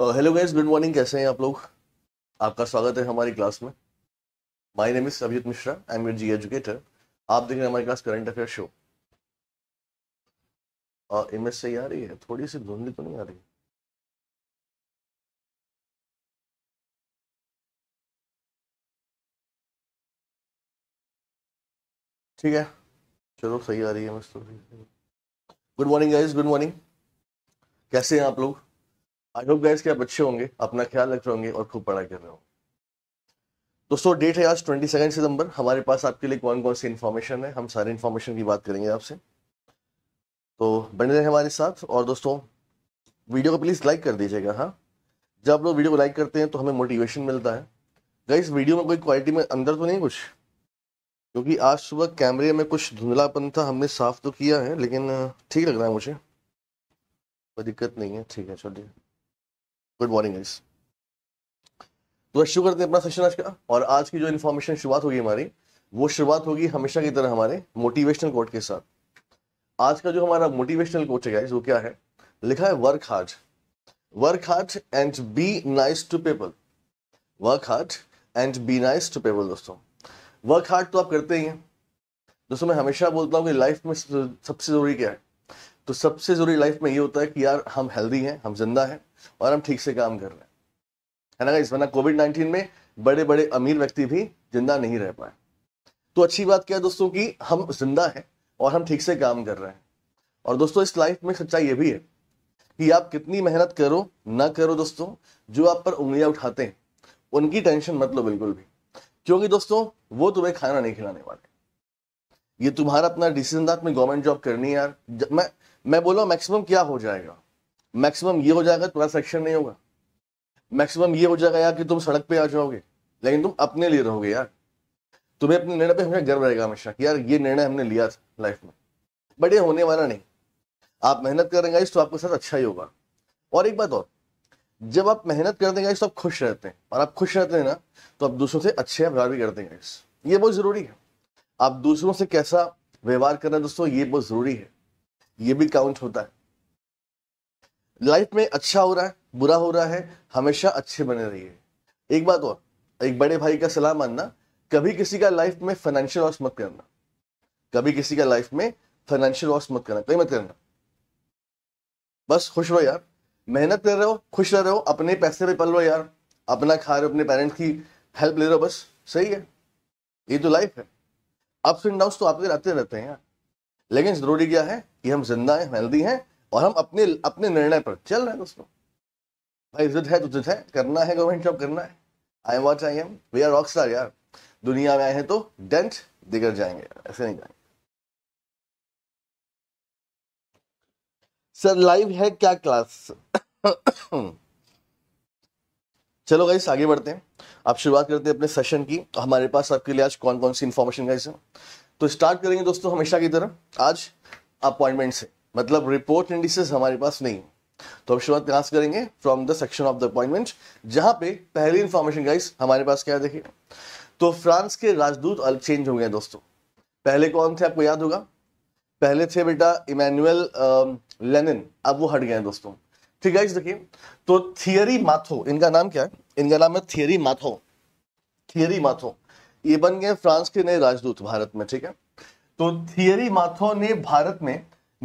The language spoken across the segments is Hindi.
हेलो गाइस गुड मॉर्निंग कैसे हैं आप लोग आपका स्वागत है हमारी क्लास में my name is Abhijeet Mishra I am your G educator आप देख रहे हैं हमारी क्लास करंट अफेयर शो और इमेज सही आ रही है थोड़ी सी धुंधली तो नहीं आ रही है ठीक है चलो सही आ रही है good morning guys good morning कैसे हैं आप लोग आई होप गाइस कि आप अच्छे होंगे अपना ख्याल रख रहे होंगे और खूब पढ़ाई कर रहे होंगे दोस्तों डेट है आज ट्वेंटी सेकेंड सितंबर हमारे पास आपके लिए कौन कौन सी इन्फॉर्मेशन है हम सारे इन्फॉर्मेशन की बात करेंगे आपसे तो बने रहे हमारे साथ और दोस्तों वीडियो को प्लीज़ लाइक कर दीजिएगा हाँ जब आप लोग वीडियो को लाइक करते हैं तो हमें मोटिवेशन मिलता है गाइस वीडियो में कोई क्वालिटी में अंदर तो नहीं कुछ क्योंकि आज सुबह कैमरे में कुछ धुंधलापन था हमने साफ तो किया है लेकिन ठीक लग रहा है मुझे कोई दिक्कत नहीं है ठीक है चलिए गुड मॉर्निंग गाइस तो शुरू करते हैं अपना सेशन आज का और आज की जो इन्फॉर्मेशन शुरुआत होगी हमारी वो शुरुआत होगी हमेशा की तरह हमारे मोटिवेशनल कोट के साथ आज का जो हमारा मोटिवेशनल कोट है गाइस वो क्या है लिखा है work hard work hard and be nice to people work hard and be nice to people दोस्तों वर्क हार्ड तो आप करते ही हैं दोस्तों मैं हमेशा बोलता हूँ कि लाइफ में सबसे जरूरी क्या है तो सबसे जरूरी लाइफ में ये होता है कि यार हम हेल्दी हैं हम जिंदा हैं और हम ठीक से काम कर रहे हैं है ना इस वरना कोविड नाइन्टीन में बड़े बड़े अमीर व्यक्ति भी जिंदा नहीं रह पाए तो अच्छी बात क्या है दोस्तों कि हम जिंदा हैं और हम ठीक से काम कर रहे हैं और दोस्तों इस लाइफ में सच्चाई ये भी है कि आप कितनी मेहनत करो ना करो दोस्तों जो आप पर उंगलियां उठाते हैं उनकी टेंशन मत लो बिल्कुल भी क्योंकि दोस्तों वो तुम्हें खाना नहीं खिलाने वाले ये तुम्हारा अपना डिसीजन था तुम्हें गवर्नमेंट जॉब करनी है यार मैं मैं बोला मैक्सिमम क्या हो जाएगा मैक्सिमम ये हो जाएगा तुम्हारा सेक्शन नहीं होगा मैक्सिमम ये हो जाएगा यार कि तुम सड़क पे आ जाओगे लेकिन तुम अपने लिए रहोगे यार तुम्हें अपने निर्णय पे हमेशा गर्व रहेगा हमेशा यार ये निर्णय हमने लिया था लाइफ में बट ये होने वाला नहीं आप मेहनत करेंगे इस तो आपके साथ अच्छा ही होगा और एक बात और जब आप मेहनत करते हैं तो आप खुश रहते हैं और आप खुश रहते हैं ना तो आप दूसरों से अच्छे व्यवहार भी करते हैं ये बहुत ज़रूरी है आप दूसरों से कैसा व्यवहार करना दोस्तों ये बहुत ज़रूरी है ये भी काउंट होता है लाइफ में अच्छा हो रहा है बुरा हो रहा है हमेशा अच्छे बने रहिए एक बात और एक बड़े भाई का सलाह मानना कभी किसी का लाइफ में फाइनेंशियल लॉस मत करना कभी किसी का लाइफ में फाइनेंशियल लॉस मत करना कहीं मत करना बस खुश रहो यार मेहनत कर रहे हो खुश रह रहे हो अपने पैसे पे पल रहे हो यार अपना खा रहे हो अपने पेरेंट्स की हेल्प ले रहे हो बस सही है ये तो लाइफ है अप्स एंड डाउन तो आपके रहते रहते हैं यार लेकिन जरूरी क्या है कि हम जिंदा हैं हेल्दी हैं और हम अपने अपने निर्णय पर चल रहे हैं दोस्तों भाई जिद है तो जिद है करना है गवर्नमेंट जॉब करना है I am what I am we are rock यार दुनिया में आए हैं तो डेंट दिगर जाएंगे ऐसे नहीं जाएंगे सर लाइव है क्या क्लास चलो गाइस आगे बढ़ते हैं आप शुरुआत करते हैं अपने सेशन की तो हमारे पास आपके लिए आज कौन कौन सी इन्फॉर्मेशन गाइस है तो स्टार्ट करेंगे दोस्तों हमेशा की तरह आज अपॉइंटमेंट से मतलब रिपोर्ट इंडिसेस हमारे पास नहीं तो अब शुरुआत कहां से करेंगे from the section of the appointment जहां पे पहली इंफॉर्मेशन गाइस हमारे पास क्या देखिए तो फ्रांस के राजदूत अलग चेंज हो गए दोस्तों पहले कौन थे आपको याद होगा पहले थे बेटा इमैनुअल लेनिन अब वो हट गए हैं दोस्तों ठीक है देखिए तो थियरी माथो इनका नाम क्या है इनका नाम है थियरी माथो थियरी माथो ये बन गए फ्रांस के नए राजदूत भारत में ठीक है तो थियरी माथो ने भारत में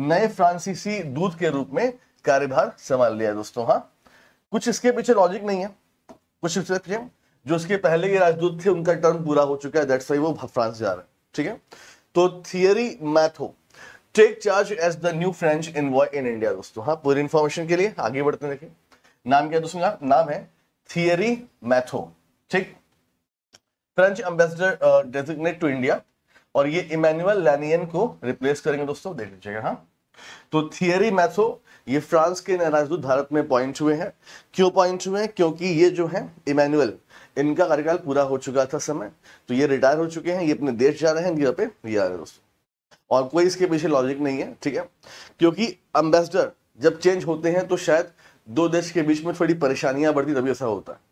नए फ्रांसीसी दूत के रूप में कार्यभार संभाल लिया दोस्तों हाँ कुछ इसके पीछे लॉजिक नहीं है कुछ इसके पीछे जो उसके पहले के राजदूत थे उनका टर्म पूरा हो चुका है दैट्स वो फ्रांस जा रहे हैं ठीक है तो Thierry Mathou take charge as the new French in in India दोस्तों हाँ पूरी इंफॉर्मेशन के लिए आगे बढ़ते देखिए नाम क्या दोस्तों नाम है थियरी मैथो ठीक French ambassador designate to India और ये इमेनुअल लैनियन को रिप्लेस करेंगे दोस्तों देख लीजिएगा हाँ तो थियरी मैथो ये फ्रांस के नाराजदूत भारत में पॉइंट हुए हैं क्यों पॉइंट हुए हैं क्योंकि ये जो है इमेनुअल इनका कार्यकाल पूरा हो चुका था समय तो ये रिटायर हो चुके हैं ये अपने देश जा रहे हैं यहाँ पे ये आ रहे हैं दोस्तों और कोई इसके पीछे लॉजिक नहीं है ठीक है क्योंकि अम्बेसडर जब चेंज होते हैं तो शायद दो देश के बीच में थोड़ी परेशानियां बढ़ती तभी ऐसा होता है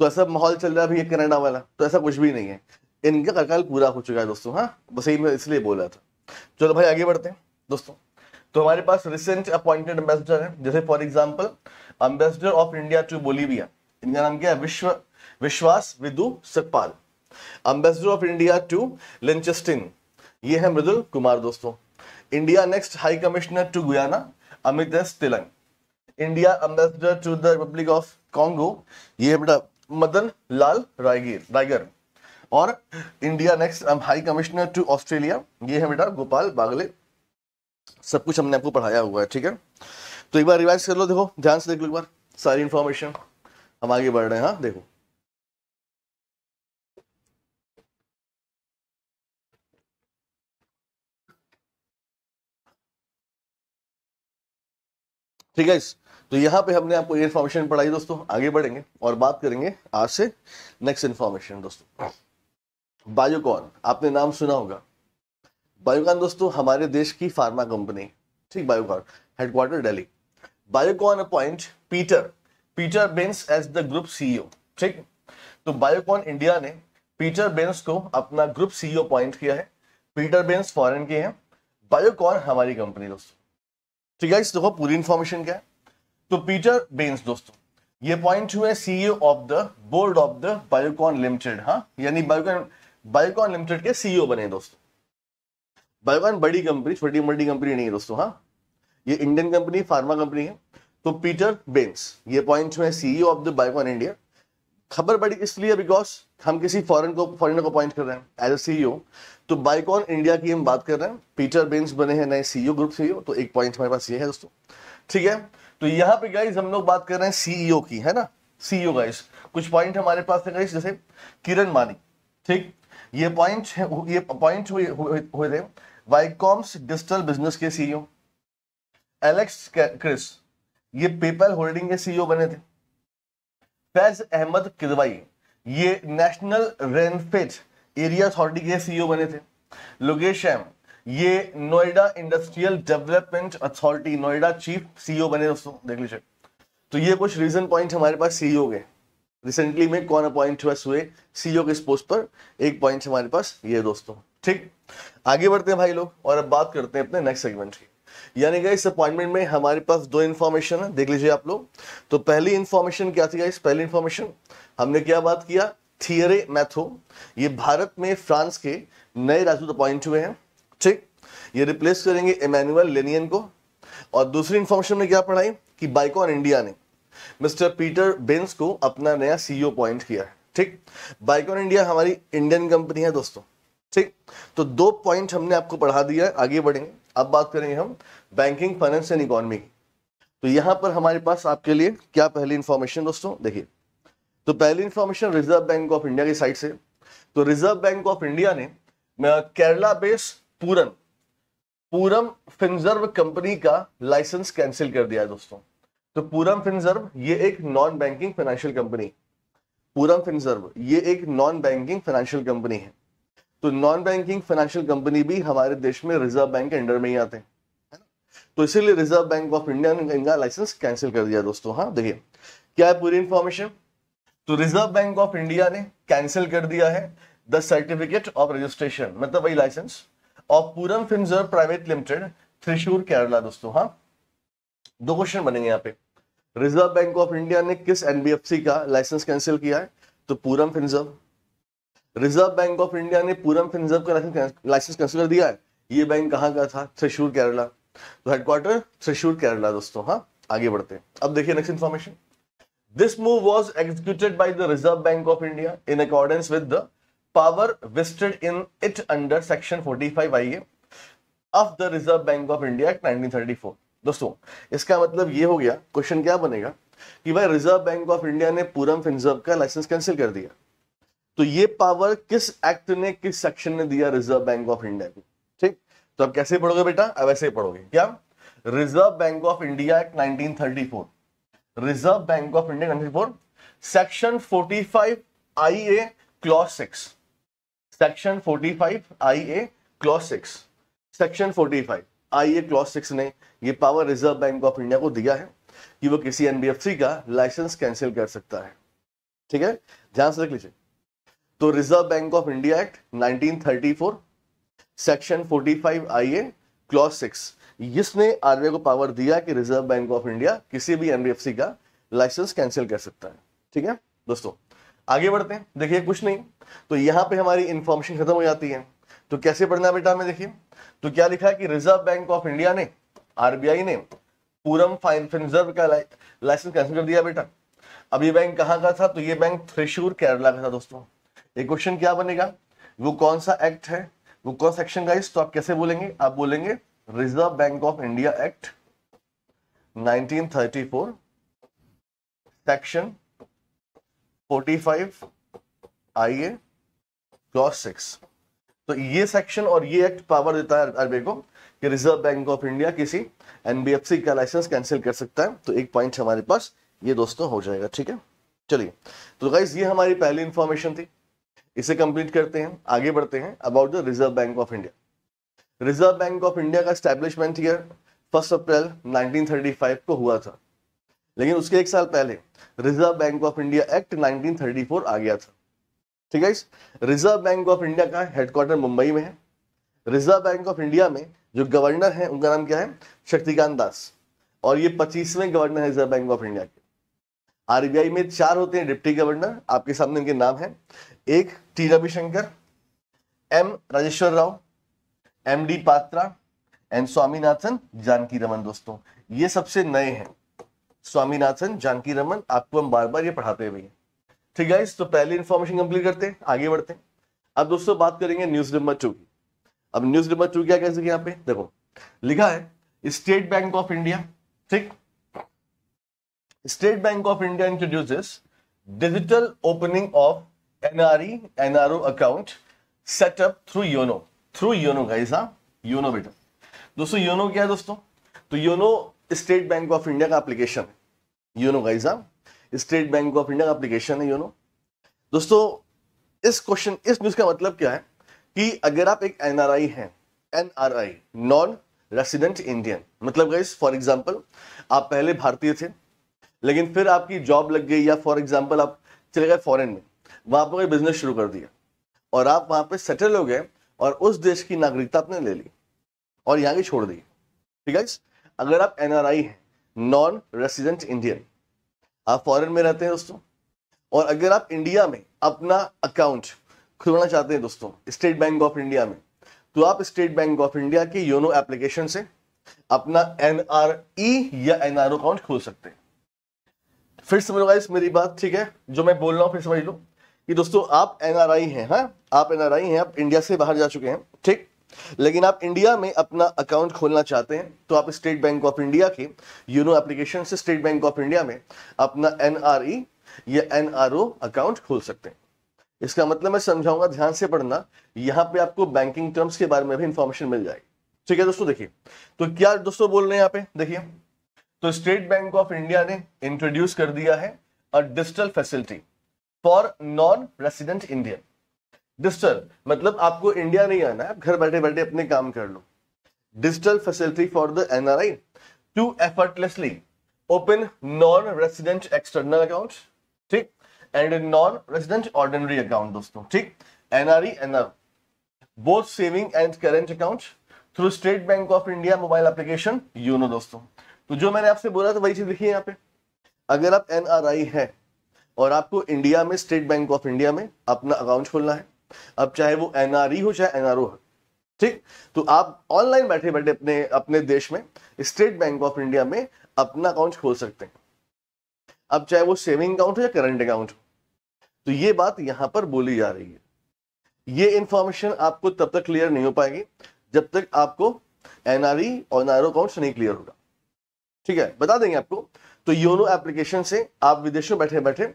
तो ऐसा माहौल चल रहा है भैया कनाडा वाला तो ऐसा कुछ भी नहीं है इनका कार्यकाल पूरा हो चुका है दोस्तों हाँ बस यही मैं इसलिए बोला था चलो भाई आगे बढ़ते हैं दोस्तों तो हमारे पास रिसेंट अपॉइंटेड एम्बेसडर है जैसे for example ambassador of India to Bolivia इनका नाम क्या है Vishwa Vishwas Vidu Satpal ambassador of India to Liechtenstein ये है मृदुल कुमार दोस्तों India next high commissioner to Guyana Amit S Tilang India ambassador to the republic of Congo ये बेटा मदन लाल रायगीर रायगर और India next high commissioner to Australia ये है बेटा गोपाल बागले सब कुछ हमने आपको पढ़ाया हुआ है ठीक है तो एक बार रिवाइज कर लो देखो ध्यान से देख लो एक बार सारी इंफॉर्मेशन हम आगे बढ़ रहे हैं हाँ देखो ठीक है तो यहाँ पे हमने आपको ये इन्फॉर्मेशन पढ़ाई दोस्तों आगे बढ़ेंगे और बात करेंगे आज से नेक्स्ट इन्फॉर्मेशन दोस्तों बायोकॉन आपने नाम सुना होगा बायोकॉन दोस्तों हमारे देश की फार्मा कंपनी ठीक Biocon headquarter Delhi Biocon appoint Peter Peter Bains as the group CEO ठीक तो बायोकॉन इंडिया ने पीटर बेंस को अपना ग्रुप सीईओ अपॉइंट किया है पीटर बेंस फॉरेन के हैं बायोकॉन हमारी कंपनी दोस्तों ठीक है इस देखो पूरी इन्फॉर्मेशन क्या है तो पीटर बेन्स दोस्तों ये पॉइंट हुए CEO of the board of the Biocon limited हाँ यानी बायोकॉन बायोकॉन लिमिटेड के सीईओ e बने दोस्तों बायोकॉन बड़ी कंपनी छोटी मोटी कंपनी नहीं है दोस्तों हाँ ये इंडियन कंपनी फार्मा कंपनी है तो पीटर बेन्स ये पॉइंट हुए CEO of the Biocon India खबर बड़ी इसलिए बिकॉज हम किसी फॉरन को फॉरेनर को अपॉइंट कर रहे हैं एज ए सीईओ तो बाइकॉन इंडिया की हम बात कर रहे हैं पीटर बेन्स बने हैं नए सीईओ ग्रुप सीईओ तो एक पॉइंट हमारे पास ये है दोस्तों ठीक है तो यहाँ पे गाइज हम लोग बात कर रहे हैं सीईओ e की है ना सीईओ गाइज e कुछ पॉइंट हमारे पास है गाइज जैसे किरण मानी ठीक ये पॉइंट ये पॉइंट हुए हुए थे वाइकॉम्स डिजिटल बिजनेस के सीईओ एलेक्स क्रिस ये पेपल होल्डिंग के सीईओ e बने थे फैज अहमद किदवाई ये नेशनल रेनफेज एरिया अथॉरिटी के सीईओ बने थे लोकेश एम ये Noida industrial development authority Noida chief CEO e बने दोस्तों देख लीजिए तो ये कुछ रीजन पॉइंट हमारे पास सीईओ e के रिसेंटली में कौन अपॉइंट हुए सीईओ के इस पोस्ट पर एक पॉइंट हमारे पास ये दोस्तों ठीक आगे बढ़ते हैं भाई लोग और अब बात करते हैं अपने नेक्स्ट सेगमेंट की यानी कि इस अपॉइंटमेंट में हमारे पास दो इन्फॉर्मेशन है देख लीजिए आप लोग तो पहली इन्फॉर्मेशन क्या थी इस पहली इन्फॉर्मेशन हमने क्या बात किया थियरे मैथो ये भारत में फ्रांस के नए राजदूत अपॉइंट हुए हैं ठीक ये रिप्लेस करेंगे इमैनुअल लेनियन को और दूसरी इंफॉर्मेशन में क्या पढ़ाई कि बाइकॉन इंडिया ने मिस्टर पीटर बेंस को अपना नया सीईओ पॉइंट e किया है ठीक बाइकॉन इंडिया हमारी इंडियन कंपनी है दोस्तों ठीक तो दो पॉइंट हमने आपको पढ़ा दिया है आगे बढ़ेंगे अब बात करेंगे हम बैंकिंग फाइनेंस एंड इकोनॉमी की तो यहां पर हमारे पास आपके लिए क्या पहली इंफॉर्मेशन दोस्तों देखिए तो पहली information reserve bank of India की साइड से तो रिजर्व बैंक ऑफ इंडिया ने Kerala based Puran Puram Finserv company का लाइसेंस कैंसिल कर दिया है दोस्तों तो पूरम फिंजर्व ये एक non banking financial company Puram Finserv ये एक नॉन बैंकिंग फाइनेंशियल कंपनी है तो नॉन बैंकिंग फाइनेंशियल कंपनी भी हमारे देश में रिजर्व बैंक के अंडर में ही आते हैं तो इसीलिए रिजर्व बैंक ऑफ इंडिया ने इनका लाइसेंस कैंसिल कर दिया दोस्तों हाँ देखिए क्या है पूरी इंफॉर्मेशन तो रिजर्व बैंक ऑफ इंडिया ने कैंसिल कर दिया है द सर्टिफिकेट ऑफ रजिस्ट्रेशन मतलब वही licence of Puram film private limited Thrissur Kerala दोस्तों हाँ दो क्वेश्चन बनेंगे यहाँ पे रिजर्व बैंक ऑफ इंडिया ने किस एनबीएफसी का लाइसेंस कैंसिल किया है तो Puram Finserv reserve bank of India ने पूरम फिनजर्व का लाइसेंस कैंसिल कर दिया है ये बैंक कहाँ का था त्रिशूर केरला तो हेडक्वार्टर त्रिशूर केरला दोस्तों हाँ आगे बढ़ते हैं अब देखिए next information this move was executed by the reserve bank of India in accordance with the power vested in it under section 45 I of the reserve bank of India act 1934 दोस्तों इसका मतलब ये हो गया क्वेश्चन क्या बनेगा कि भाई रिजर्व बैंक ऑफ इंडिया ने पूरम फिंजर्व का लाइसेंस कैंसिल कर दिया तो ये पावर किस एक्ट ने किस सेक्शन ने दिया रिजर्व बैंक ऑफ इंडिया को ठीक तो अब कैसे पढ़ोगे बेटा अब ऐसे ही पढ़ोगे क्या reserve bank of India act 1934 reserve bank of India 1934 section I A clause six section 45 IA clause six section 45 IA clause six ने ये power reserve bank of India को दिया है कि वो किसी एनबीएफसी का लाइसेंस कैंसिल कर सकता है ठीक है ध्यान से रख लीजिए तो reserve bank of India act 1934 section 45 IA clause six इसने आरबीआई को पावर दिया कि रिजर्व बैंक ऑफ इंडिया किसी भी एनबीएफसी का लाइसेंस कैंसिल कर सकता है ठीक है दोस्तों आगे बढ़ते हैं देखिए कुछ नहीं तो यहां पे हमारी इंफॉर्मेशन खत्म हो जाती है तो कैसे पढ़ना बेटा हमें देखिए तो क्या लिखा है कि रिजर्व बैंक ऑफ इंडिया ने आरबीआई ने पूरम रिजर्व का लाइसेंस कैंसिल कर दिया बेटा अब ये बैंक कहाँ का था तो ये बैंक थ्रिशूर केरला का था दोस्तों ये क्वेश्चन क्या बनेगा वो कौन सा एक्ट है वो कौन सा एक्शन का इस तो आप कैसे बोलेंगे आप बोलेंगे reserve bank of India act 1934 section 45 आइए क्लॉज सिक्स तो ये सेक्शन और ये एक्ट पावर देता है आरबीआई को कि रिजर्व बैंक ऑफ इंडिया किसी एनबीएफसी का लाइसेंस कैंसिल कर सकता है तो एक पॉइंट हमारे पास ये दोस्तों हो जाएगा ठीक है चलिए तो गाइज ये हमारी पहली इंफॉर्मेशन थी इसे कंप्लीट करते हैं आगे बढ़ते हैं about the reserve bank of India reserve bank of India का स्टैब्लिशमेंट ईयर फर्स्ट अप्रैल 1935 को हुआ था लेकिन उसके एक साल पहले reserve bank of India act 1934 आ गया था ठीक है रिजर्व बैंक ऑफ इंडिया का हेडक्वार्टर मुंबई में है रिजर्व बैंक ऑफ इंडिया में जो गवर्नर है उनका नाम क्या है शक्तिकांत दास और ये पच्चीसवें गवर्नर है रिजर्व बैंक ऑफ इंडिया के आरबीआई में चार होते हैं डिप्टी गवर्नर आपके सामने उनके नाम है एक T Ravishankar M Rajeshwar Rao M D Patra and Swaminathan Janaki Raman दोस्तों ये सबसे नए हैं स्वामीनाथन जानकी रमन आपको हम बार बार ये पढ़ाते हैं भैया ठीक है तो पहले इन्फॉर्मेशन कंप्लीट करते हैं आगे बढ़ते हैं अब दोस्तों बात करेंगे न्यूज नंबर टू की अब न्यूज नंबर टू क्या कह सके यहाँ पे देखो लिखा है स्टेट बैंक ऑफ इंडिया ठीक state bank of India introduces digital opening of NRE NRO account setup through YONO through YONO guys हाँ योनो बेटा दोस्तों योनो क्या है दोस्तों तो YONO state bank of India का एप्लीकेशन है योनो का हाँ स्टेट बैंक ऑफ इंडिया का एप्लीकेशन है यू नो दोस्तों इस क्वेश्चन इस न्यूज़ का मतलब क्या है कि अगर आप एक एनआरआई हैं एनआरआई नॉन रेसिडेंट इंडियन मतलब गाइस फॉर एग्जांपल आप पहले भारतीय थे लेकिन फिर आपकी जॉब लग गई या फॉर एग्जांपल आप चले गए फॉरेन में वहाँ पर बिजनेस शुरू कर दिया और आप वहाँ पर सेटल हो गए और उस देश की नागरिकता आपने ले ली और यहाँ की छोड़ दी ठीक है अगर आप एनआरआई हैं नॉन रेसिडेंट इंडियन आप फॉरेन में रहते हैं दोस्तों और अगर आप इंडिया में अपना अकाउंट खुलवाना चाहते हैं दोस्तों स्टेट बैंक ऑफ इंडिया में तो आप स्टेट बैंक ऑफ इंडिया के योनो एप्लीकेशन से अपना एनआरई e या एनआरओ अकाउंट खोल सकते हैं फिर समझ लो मेरी बात ठीक है जो मैं बोल रहा हूँ फिर समझ लो कि दोस्तों आप एनआरआई हैं हाँ आप एनआरआई हैं आप इंडिया से बाहर जा चुके हैं ठीक लेकिन आप इंडिया में अपना अकाउंट खोलना चाहते हैं तो आप स्टेट बैंक ऑफ इंडिया के यूनो एप्लीकेशन से स्टेट बैंक ऑफ इंडिया में अपना एन e या एन अकाउंट खोल सकते हैं इसका मतलब मैं समझाऊंगा ध्यान से पढ़ना यहां पे आपको बैंकिंग टर्म्स के बारे में भी इंफॉर्मेशन मिल जाएगी ठीक है दोस्तों देखिए तो क्या दोस्तों बोल रहे हैं यहाँ पे देखिए तो स्टेट बैंक ऑफ इंडिया ने इंट्रोड्यूस कर दिया है digital facility for non resident Indian digital मतलब आपको इंडिया नहीं आना है आप घर बैठे बैठे अपने काम कर लो digital facility for the NRI to effortlessly open non resident external account ठीक and non resident ordinary account दोस्तों ठीक NRE NR both saving and current account through state bank of India mobile application YONO दोस्तों तो जो मैंने आपसे बोला था वही चीज लिखी है यहाँ पे अगर आप एनआरआई है और आपको इंडिया में स्टेट बैंक ऑफ इंडिया में अपना अकाउंट खोलना है अब चाहे वो एनआरई e हो चाहे एनआरओ हो ठीक तो आप ऑनलाइन बैठे बैठे अपने अपने देश में स्टेट बैंक ऑफ इंडिया में अपना अकाउंट खोल सकते हैं अब चाहे वो सेविंग अकाउंट हो या करंट अकाउंट हो तो ये बात यहां पर बोली जा रही है ये इंफॉर्मेशन आपको तब तक क्लियर नहीं हो पाएगी जब तक आपको एनआरई e और एनआरओ अकाउंट नहीं क्लियर होगा ठीक है बता देंगे आपको तो योनो एप्लीकेशन से आप विदेशों बैठे बैठे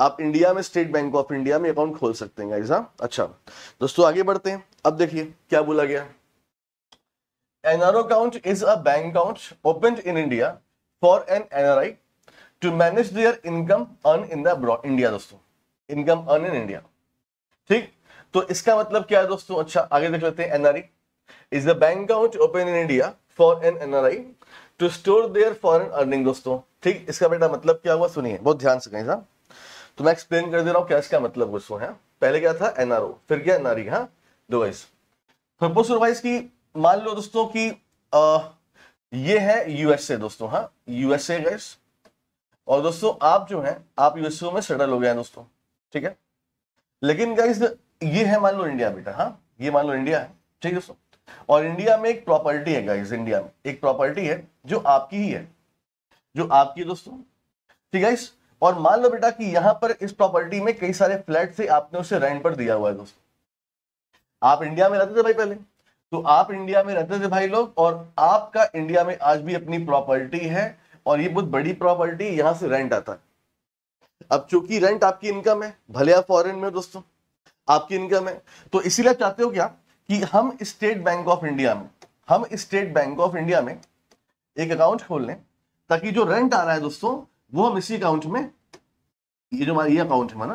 आप इंडिया में स्टेट बैंक ऑफ इंडिया में अकाउंट खोल सकते हैं गाइस हाँ अच्छा दोस्तों आगे बढ़ते हैं अब देखिए क्या बोला गया NRO account is a bank account open in India for an NRI to manage their income earn in the India दोस्तों इनकम अर्न इन इंडिया ठीक तो इसका मतलब क्या है दोस्तों अच्छा आगे देख लेते हैं NRE is the bank account open in India for an NRI to store their foreign earning दोस्तों ठीक इसका बेटा मतलब क्या हुआ सुनिए बहुत ध्यान से कहीं हाँ? साहब तो मैं एक्सप्लेन कर दे रहा हूँ क्या इसका मतलब दोस्तों है हाँ? पहले क्या था एनआरओ फिर क्या एनआरई e, हाँ डिवाइस प्रपोज सुपरवाइज की मान लो दोस्तों की आ, ये है यूएसए दोस्तों हाँ यूएसए गैस और दोस्तों आप जो है आप यूएसए में सेटल हो गए हैं दोस्तों ठीक है लेकिन गाइस ये है मान लो इंडिया बेटा हाँ ये मान लो इंडिया है ठीक है दोस्तों और इंडिया में एक प्रॉपर्टी है गाइस इंडिया में एक प्रॉपर्टी है जो आपकी ही है जो आपकी दोस्तों ठीक है और मान लो बेटा कि यहां पर इस प्रॉपर्टी में कई सारे फ्लैट से आपने उसे रेंट पर दिया हुआ है दोस्तों आप इंडिया में रहते थे भाई पहले तो आप इंडिया में रहते थे भाई लोग और आपका इंडिया में आज भी अपनी प्रॉपर्टी है और ये बहुत बड़ी प्रॉपर्टी यहां से रेंट आता है अब चूंकि रेंट आपकी इनकम है भले आप फॉरेन में दोस्तों आपकी इनकम है तो इसीलिए चाहते हो क्या कि हम स्टेट बैंक ऑफ इंडिया में हम स्टेट बैंक ऑफ इंडिया में एक अकाउंट खोल लें ताकि जो रेंट आ रहा है दोस्तों वो हम इसी अकाउंट में ये जो हमारा ये अकाउंट है ना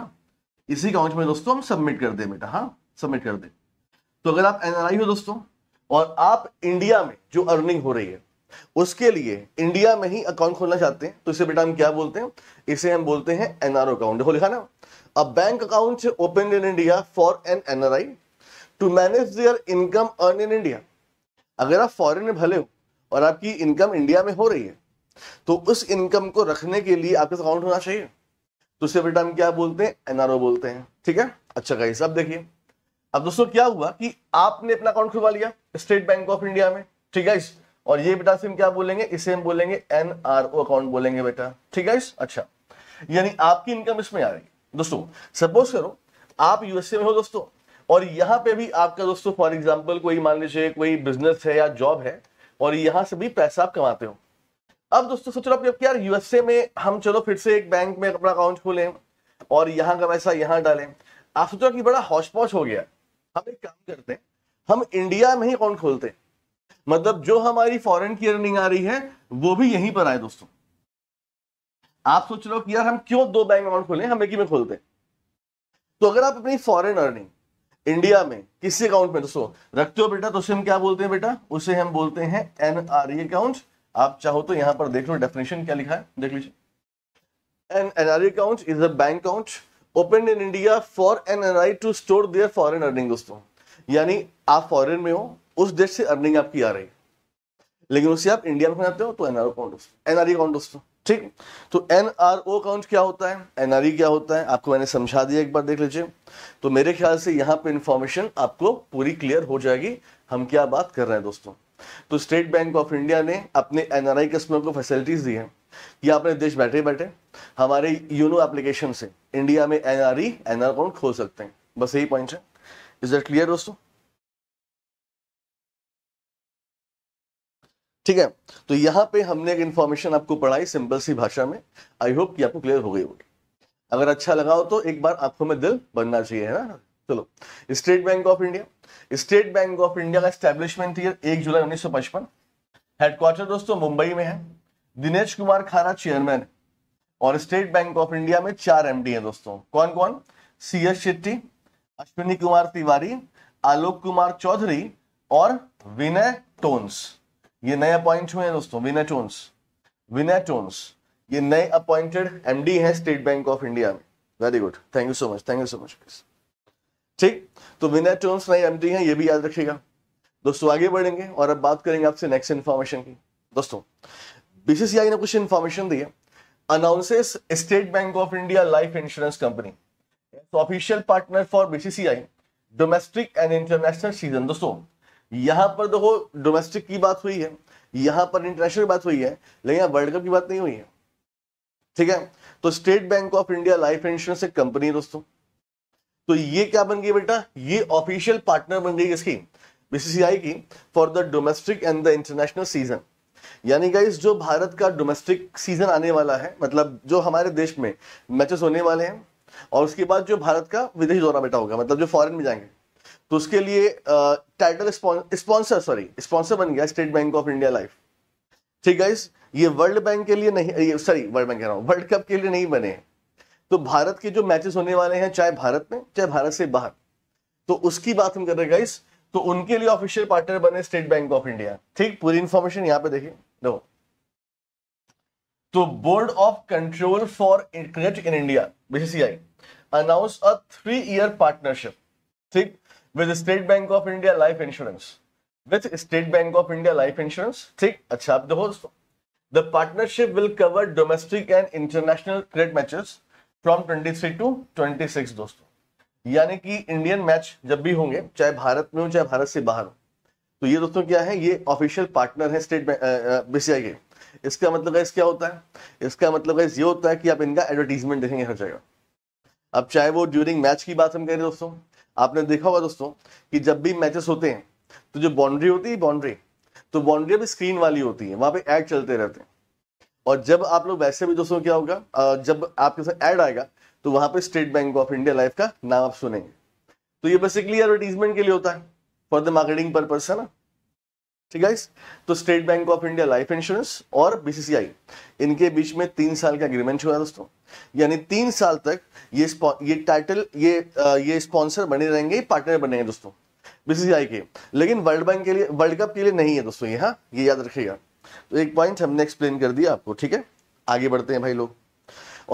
इसी अकाउंट में दोस्तों हम सबमिट कर दें बेटा हाँ सबमिट कर दें तो अगर आप एनआरआई हो दोस्तों और आप इंडिया में जो अर्निंग हो रही है उसके लिए इंडिया में ही अकाउंट खोलना चाहते हैं तो इसे बेटा हम क्या बोलते हैं इसे हम बोलते हैं एनआरओ अकाउंट देखो लिखा ना a bank account open in India for an NRI to manage their income earn in India अगर आप फॉरन में भले हो और आपकी इनकम इंडिया में हो रही है तो उस इनकम को रखने के लिए आपके अकाउंट होना चाहिए तो उसे बेटा हम क्या बोलते हैं एनआरओ बोलते हैं ठीक है अच्छा गाइस अब देखिए अब दोस्तों क्या हुआ कि आपने अपना अकाउंट खुलवा लिया स्टेट बैंक ऑफ इंडिया में ठीक है और ये बेटा सिम क्या बोलेंगे इसे हम बोलेंगे एनआरओ अकाउंट बोलेंगे बेटा ठीक है अच्छा यानी आपकी इनकम इसमें आ रही दोस्तों सपोज करो आप यूएसए में हो दोस्तों और यहां पे भी आपका दोस्तों फॉर एग्जांपल कोई मान लीजिए कोई बिजनेस है या जॉब है और यहां से भी पैसा आप कमाते हो अब दोस्तों सोच लो हूँ यार यूएसए में हम चलो फिर से एक बैंक में अपना अकाउंट खोलें और यहाँ का पैसा यहाँ डालें आप सोच रहे कि बड़ा हौशपौश हो गया हम एक काम करते हैं हम इंडिया में ही अकाउंट खोलते हैं मतलब जो हमारी फॉरेन की अर्निंग आ रही है वो भी यहीं पर आए दोस्तों आप सोच रहे हो कि यार हम क्यों दो बैंक अकाउंट खोलें हम एक ही में खोलते हैं तो अगर आप अपनी फॉरेन अर्निंग इंडिया में किसी अकाउंट में दोस्तों रखते हो बेटा तो उसे हम क्या बोलते हैं बेटा उसे हम बोलते हैं एनआरई अकाउंट आप चाहो तो यहां पर देख लो डेफिनेशन क्या लिखा है देख लीजिए an NRI account is a bank account open in India for an NRI to store their foreign earning दोस्तों यानी आप फॉरेन में हो उस देश से अर्निंग आपकी आ रही लेकिन उसे आप इंडिया में जाते हो तो एनआरओ अकाउंट एनआरई अकाउंट दोस्तों ठीक तो एनआरओ अकाउंट क्या होता है एनआरई क्या होता है आपको मैंने समझा दिया एक बार देख लीजिए तो मेरे ख्याल से यहाँ पर इंफॉर्मेशन आपको पूरी क्लियर हो जाएगी हम क्या बात कर रहे हैं दोस्तों तो स्टेट बैंक ऑफ इंडिया ने अपने एनआरआई कस्टमर को फैसिलिटीज़ दी है कि आपने देश बैठे बैठे हमारे यूनो एप्लीकेशन से इंडिया में एन आर अकाउंट खोल सकते हैं बस यही पॉइंट है इज दैट क्लियर दोस्तों ठीक है तो यहां पे हमने एक इंफॉर्मेशन आपको पढ़ाई सिंपल सी भाषा में आई होप कि आपको क्लियर हो गई होगी अगर अच्छा लगा हो तो एक बार आंखों में दिल बनना चाहिए है ना चलो state bank of India state bank of India का स्टैब्लिशमेंट ईयर एक जुलाई उन्नीस सौ पचपन हेडक्वार्टर दोस्तों मुंबई में है दिनेश कुमार खारा चेयरमैन और स्टेट बैंक ऑफ इंडिया में चार एमडी हैं दोस्तों कौन कौन सी एस शेट्टी अश्विनी कुमार तिवारी आलोक कुमार चौधरी और विनय टोन्स ये नए अपॉइंट हुए हैं दोस्तों विनय टोन्स विनय टोन्स ये नए अपॉइंटेड एमडी हैं स्टेट बैंक ऑफ इंडिया में very good thank you so much thank you so much ठीक तो बिना टर्म्स नहीं एम्प्टी हैं ये भी याद रखिएगा दोस्तों आगे बढ़ेंगे और अब बात करेंगे आपसे नेक्स्ट इन्फॉर्मेशन की दोस्तों बीसीसीआई ने कुछ इन्फॉर्मेशन दी है announces state bank of India life insurance company official partner for BCCI domestic and international season दोस्तों यहां पर देखो डोमेस्टिक की बात हुई है यहां पर इंटरनेशनल बात हुई है लेकिन यहाँ वर्ल्ड कप की बात नहीं हुई है ठीक है तो state bank of India life insurance एक कंपनी है दोस्तों तो ये क्या बन गई बेटा ये ऑफिशियल पार्टनर बन गई स्कीम बीसीसीआई की for the domestic and the international season यानी गाइस जो भारत का डोमेस्टिक सीजन आने वाला है मतलब जो हमारे देश में मैचेस होने वाले हैं और उसके बाद जो भारत का विदेशी दौरा बेटा होगा मतलब जो फॉरेन में जाएंगे तो उसके लिए टाइटल स्पॉन्सर सॉरी स्पॉन्सर बन गया state bank of India life ठीक गाइस ये वर्ल्ड बैंक के लिए नहीं सॉरी वर्ल्ड बैंक कह रहा हूँ वर्ल्ड कप के लिए नहीं बने हैं तो भारत के जो मैचेस होने वाले हैं चाहे भारत में चाहे भारत से बाहर तो उसकी बात हम कर रहे हैं गाइस तो उनके लिए ऑफिशियल पार्टनर बने स्टेट बैंक ऑफ इंडिया ठीक पूरी इंफॉर्मेशन यहां पे देखिए दो तो board of control for internet in India BCCI announce a three year partnership ठीक with state bank of India life insurance with state bank of India life insurance ठीक अच्छा आप देखो the partnership will cover domestic and international cricket matches from twenty three to twenty six दोस्तों यानी कि इंडियन मैच जब भी होंगे चाहे भारत में हो चाहे भारत से बाहर हो तो ये दोस्तों क्या है ये ऑफिशियल पार्टनर है स्टेट बीसीआई के इसका मतलब है क्या होता है इसका मतलब है ये होता है कि आप इनका एडवर्टीजमेंट देखेंगे हर जगह अब चाहे वो ड्यूरिंग मैच की बात हम करें दोस्तों आपने देखा होगा दोस्तों कि जब भी मैचेस होते हैं तो जो बाउंड्री होती है बाउंड्री तो बाउंड्री अभी स्क्रीन वाली होती है वहां पे ऐड चलते रहते हैं और जब आप लोग वैसे भी दोस्तों क्या होगा जब आपके साथ ऐड आएगा तो वहां पे state bank of India life का नाम आप सुनेंगे तो ये बेसिकली एडवर्टीजमेंट के लिए होता है फॉर द मार्केटिंग पर्पज है ना ठीक है तो state bank of India life insurance और बीसीसीआई इनके बीच में तीन साल का एग्रीमेंट हुआ दोस्तों यानी तीन साल तक ये ये टाइटल ये ये स्पॉन्सर बने रहेंगे पार्टनर बनेंगे दोस्तों बीसीसीआई के लेकिन वर्ल्ड बैंक के लिए वर्ल्ड कप के लिए नहीं है दोस्तों यहाँ ये याद रखिएगा तो एक पॉइंट हमने एक्सप्लेन कर दिया आपको ठीक है आगे बढ़ते हैं भाई लोग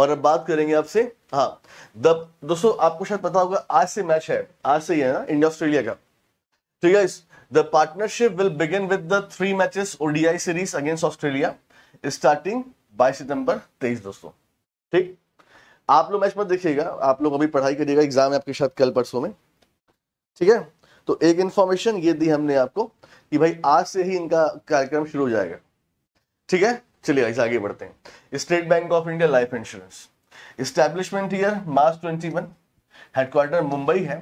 और अब बात करेंगे आपसे हाँ दोस्तों आपको शायद पता होगा आज से मैच है आज से ही है ना इंडिया ऑस्ट्रेलिया का ठीक है the partnership will begin with the three matches ODI series against Australia starting 22 सितंबर 23 दोस्तों ठीक आप लोग मैच मत देखिएगा आप लोग अभी पढ़ाई करिएगा एग्जाम है आपके शायद कल परसों में ठीक है तो एक इंफॉर्मेशन ये दी हमने आपको कि भाई आज से ही इनका कार्यक्रम शुरू हो जाएगा ठीक है चलिए इस आगे बढ़ते हैं state bank of India life insurance establishment year March one headquarter Mumbai है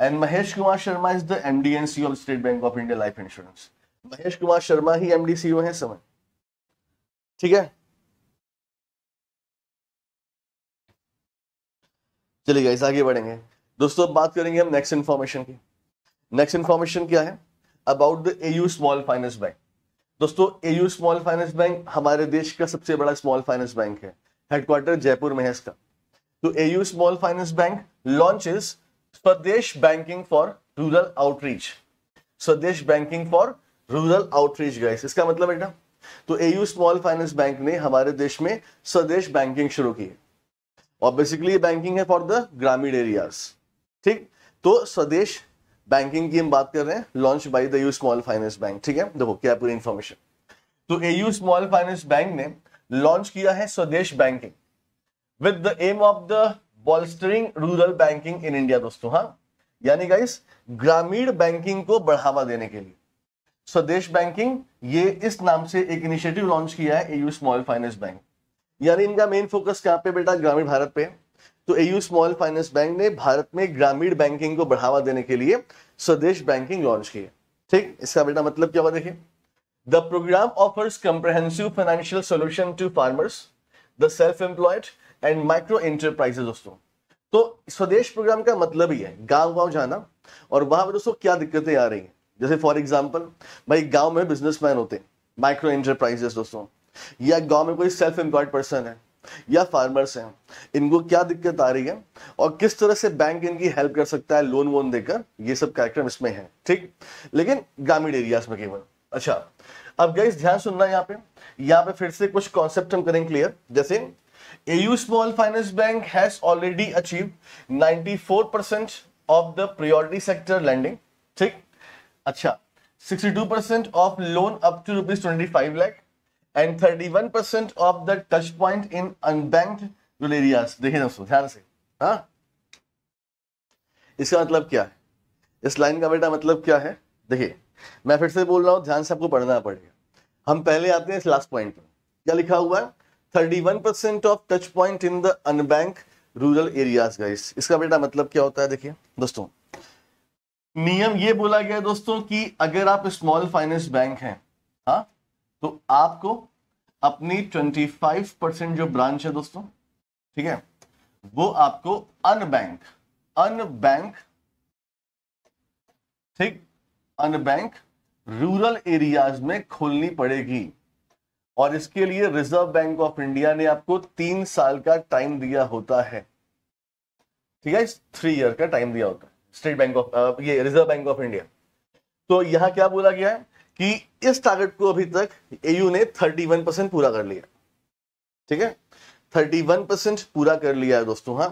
and Mahesh Kumar Sharma is the MD and CEO of state bank of India life insurance Mahesh Kumar Sharma ही एमडी सीओ है समय ठीक है चलिए गाइस आगे बढ़ेंगे दोस्तों अब बात करेंगे हम नेक्स्ट इन्फॉर्मेशन की नेक्स्ट इन्फॉर्मेशन क्या है about the AU small finance bank दोस्तों एयू स्मॉल फाइनेंस बैंक हमारे देश का सबसे बड़ा स्मॉल फाइनेंस बैंक है हेडक्वार्टर जयपुर में है इसका तो AU small finance bank launches Swadesh banking for rural outreach Swadesh banking for rural outreach guys इसका मतलब बेटा तो एयू स्मॉल फाइनेंस बैंक ने हमारे देश में स्वदेश बैंकिंग शुरू की है और बेसिकली बैंकिंग है फॉर द ग्रामीण एरियाज ठीक तो स्वदेश बैंकिंग की हम बात कर रहे हैं launch by the small finance bank ठीक है देखो क्या पूरी इन्फॉर्मेशन तो एयू स्मॉल फाइनेंस बैंक ने लॉन्च किया है Swadesh banking with the aim of the bolstering rural banking in India दोस्तों हाँ यानी गाइस ग्रामीण बैंकिंग को बढ़ावा देने के लिए स्वदेश बैंकिंग ये इस नाम से एक इनिशिएटिव लॉन्च किया है एयू स्मॉल फाइनेंस बैंक यानी इनका मेन फोकस कहाँ पे बेटा ग्रामीण भारत पे तो एयू स्मॉल फाइनेंस बैंक ने भारत में ग्रामीण बैंकिंग को बढ़ावा देने के लिए स्वदेश बैंकिंग लॉन्च की है ठीक इसका बेटा मतलब क्या हुआ देखिए the program offers comprehensive financial solution to farmers the self employed and micro enterprises दोस्तों तो स्वदेश प्रोग्राम का मतलब ही है गांव गांव जाना और वहां पर दोस्तों क्या दिक्कतें आ रही हैं जैसे फॉर एग्जाम्पल भाई गांव में बिजनेसमैन होते हैं माइक्रो एंटरप्राइजेस दोस्तों या गांव में कोई सेल्फ एम्प्लॉयड पर्सन है या फार्मर्स हैं इनको क्या दिक्कत आ रही है और किस तरह से बैंक इनकी हेल्प कर सकता है लोन वोन देकर ये सब कार्यक्रम इसमें है ठीक लेकिन ग्रामीण एरियाज में केवल अच्छा अब गई ध्यान सुनना यहाँ पे यहाँ पे फिर से कुछ कॉन्सेप्ट हम करेंगे क्लियर जैसे AU small finance bank has already achieve 94% of the priority sector lending ठीक अच्छा 62% of loan up to rupees twenty lakh and thirty one percent of the touch point in unbanked rural area देखिए दोस्तों ध्यान से हा? इसका मतलब क्या है इस लाइन का बेटा मतलब क्या है देखिए मैं फिर से बोल रहा हूं ध्यान से आपको पढ़ना पड़ेगा हम पहले आते हैं इस लास्ट पॉइंट पर क्या लिखा हुआ है thirty one percent of touch point in the unbank rural areas guys इसका बेटा मतलब क्या होता है देखिए दोस्तों नियम ये बोला गया दोस्तों कि अगर आप स्मॉल फाइनेंस बैंक हैं हाँ तो आपको अपनी 25 परसेंट जो ब्रांच है दोस्तों ठीक है वो आपको अनबैंक अनबैंक ठीक अनबैंक रूरल एरियाज में खोलनी पड़ेगी और इसके लिए रिजर्व बैंक ऑफ इंडिया ने आपको तीन साल का टाइम दिया होता है ठीक है थ्री ईयर का टाइम दिया होता है स्टेट बैंक ऑफ ये रिजर्व बैंक ऑफ इंडिया तो यहां क्या बोला गया है कि इस टारगेट को अभी तक एयू ने 31 परसेंट पूरा कर लिया ठीक है 31 परसेंट पूरा कर लिया है दोस्तों हाँ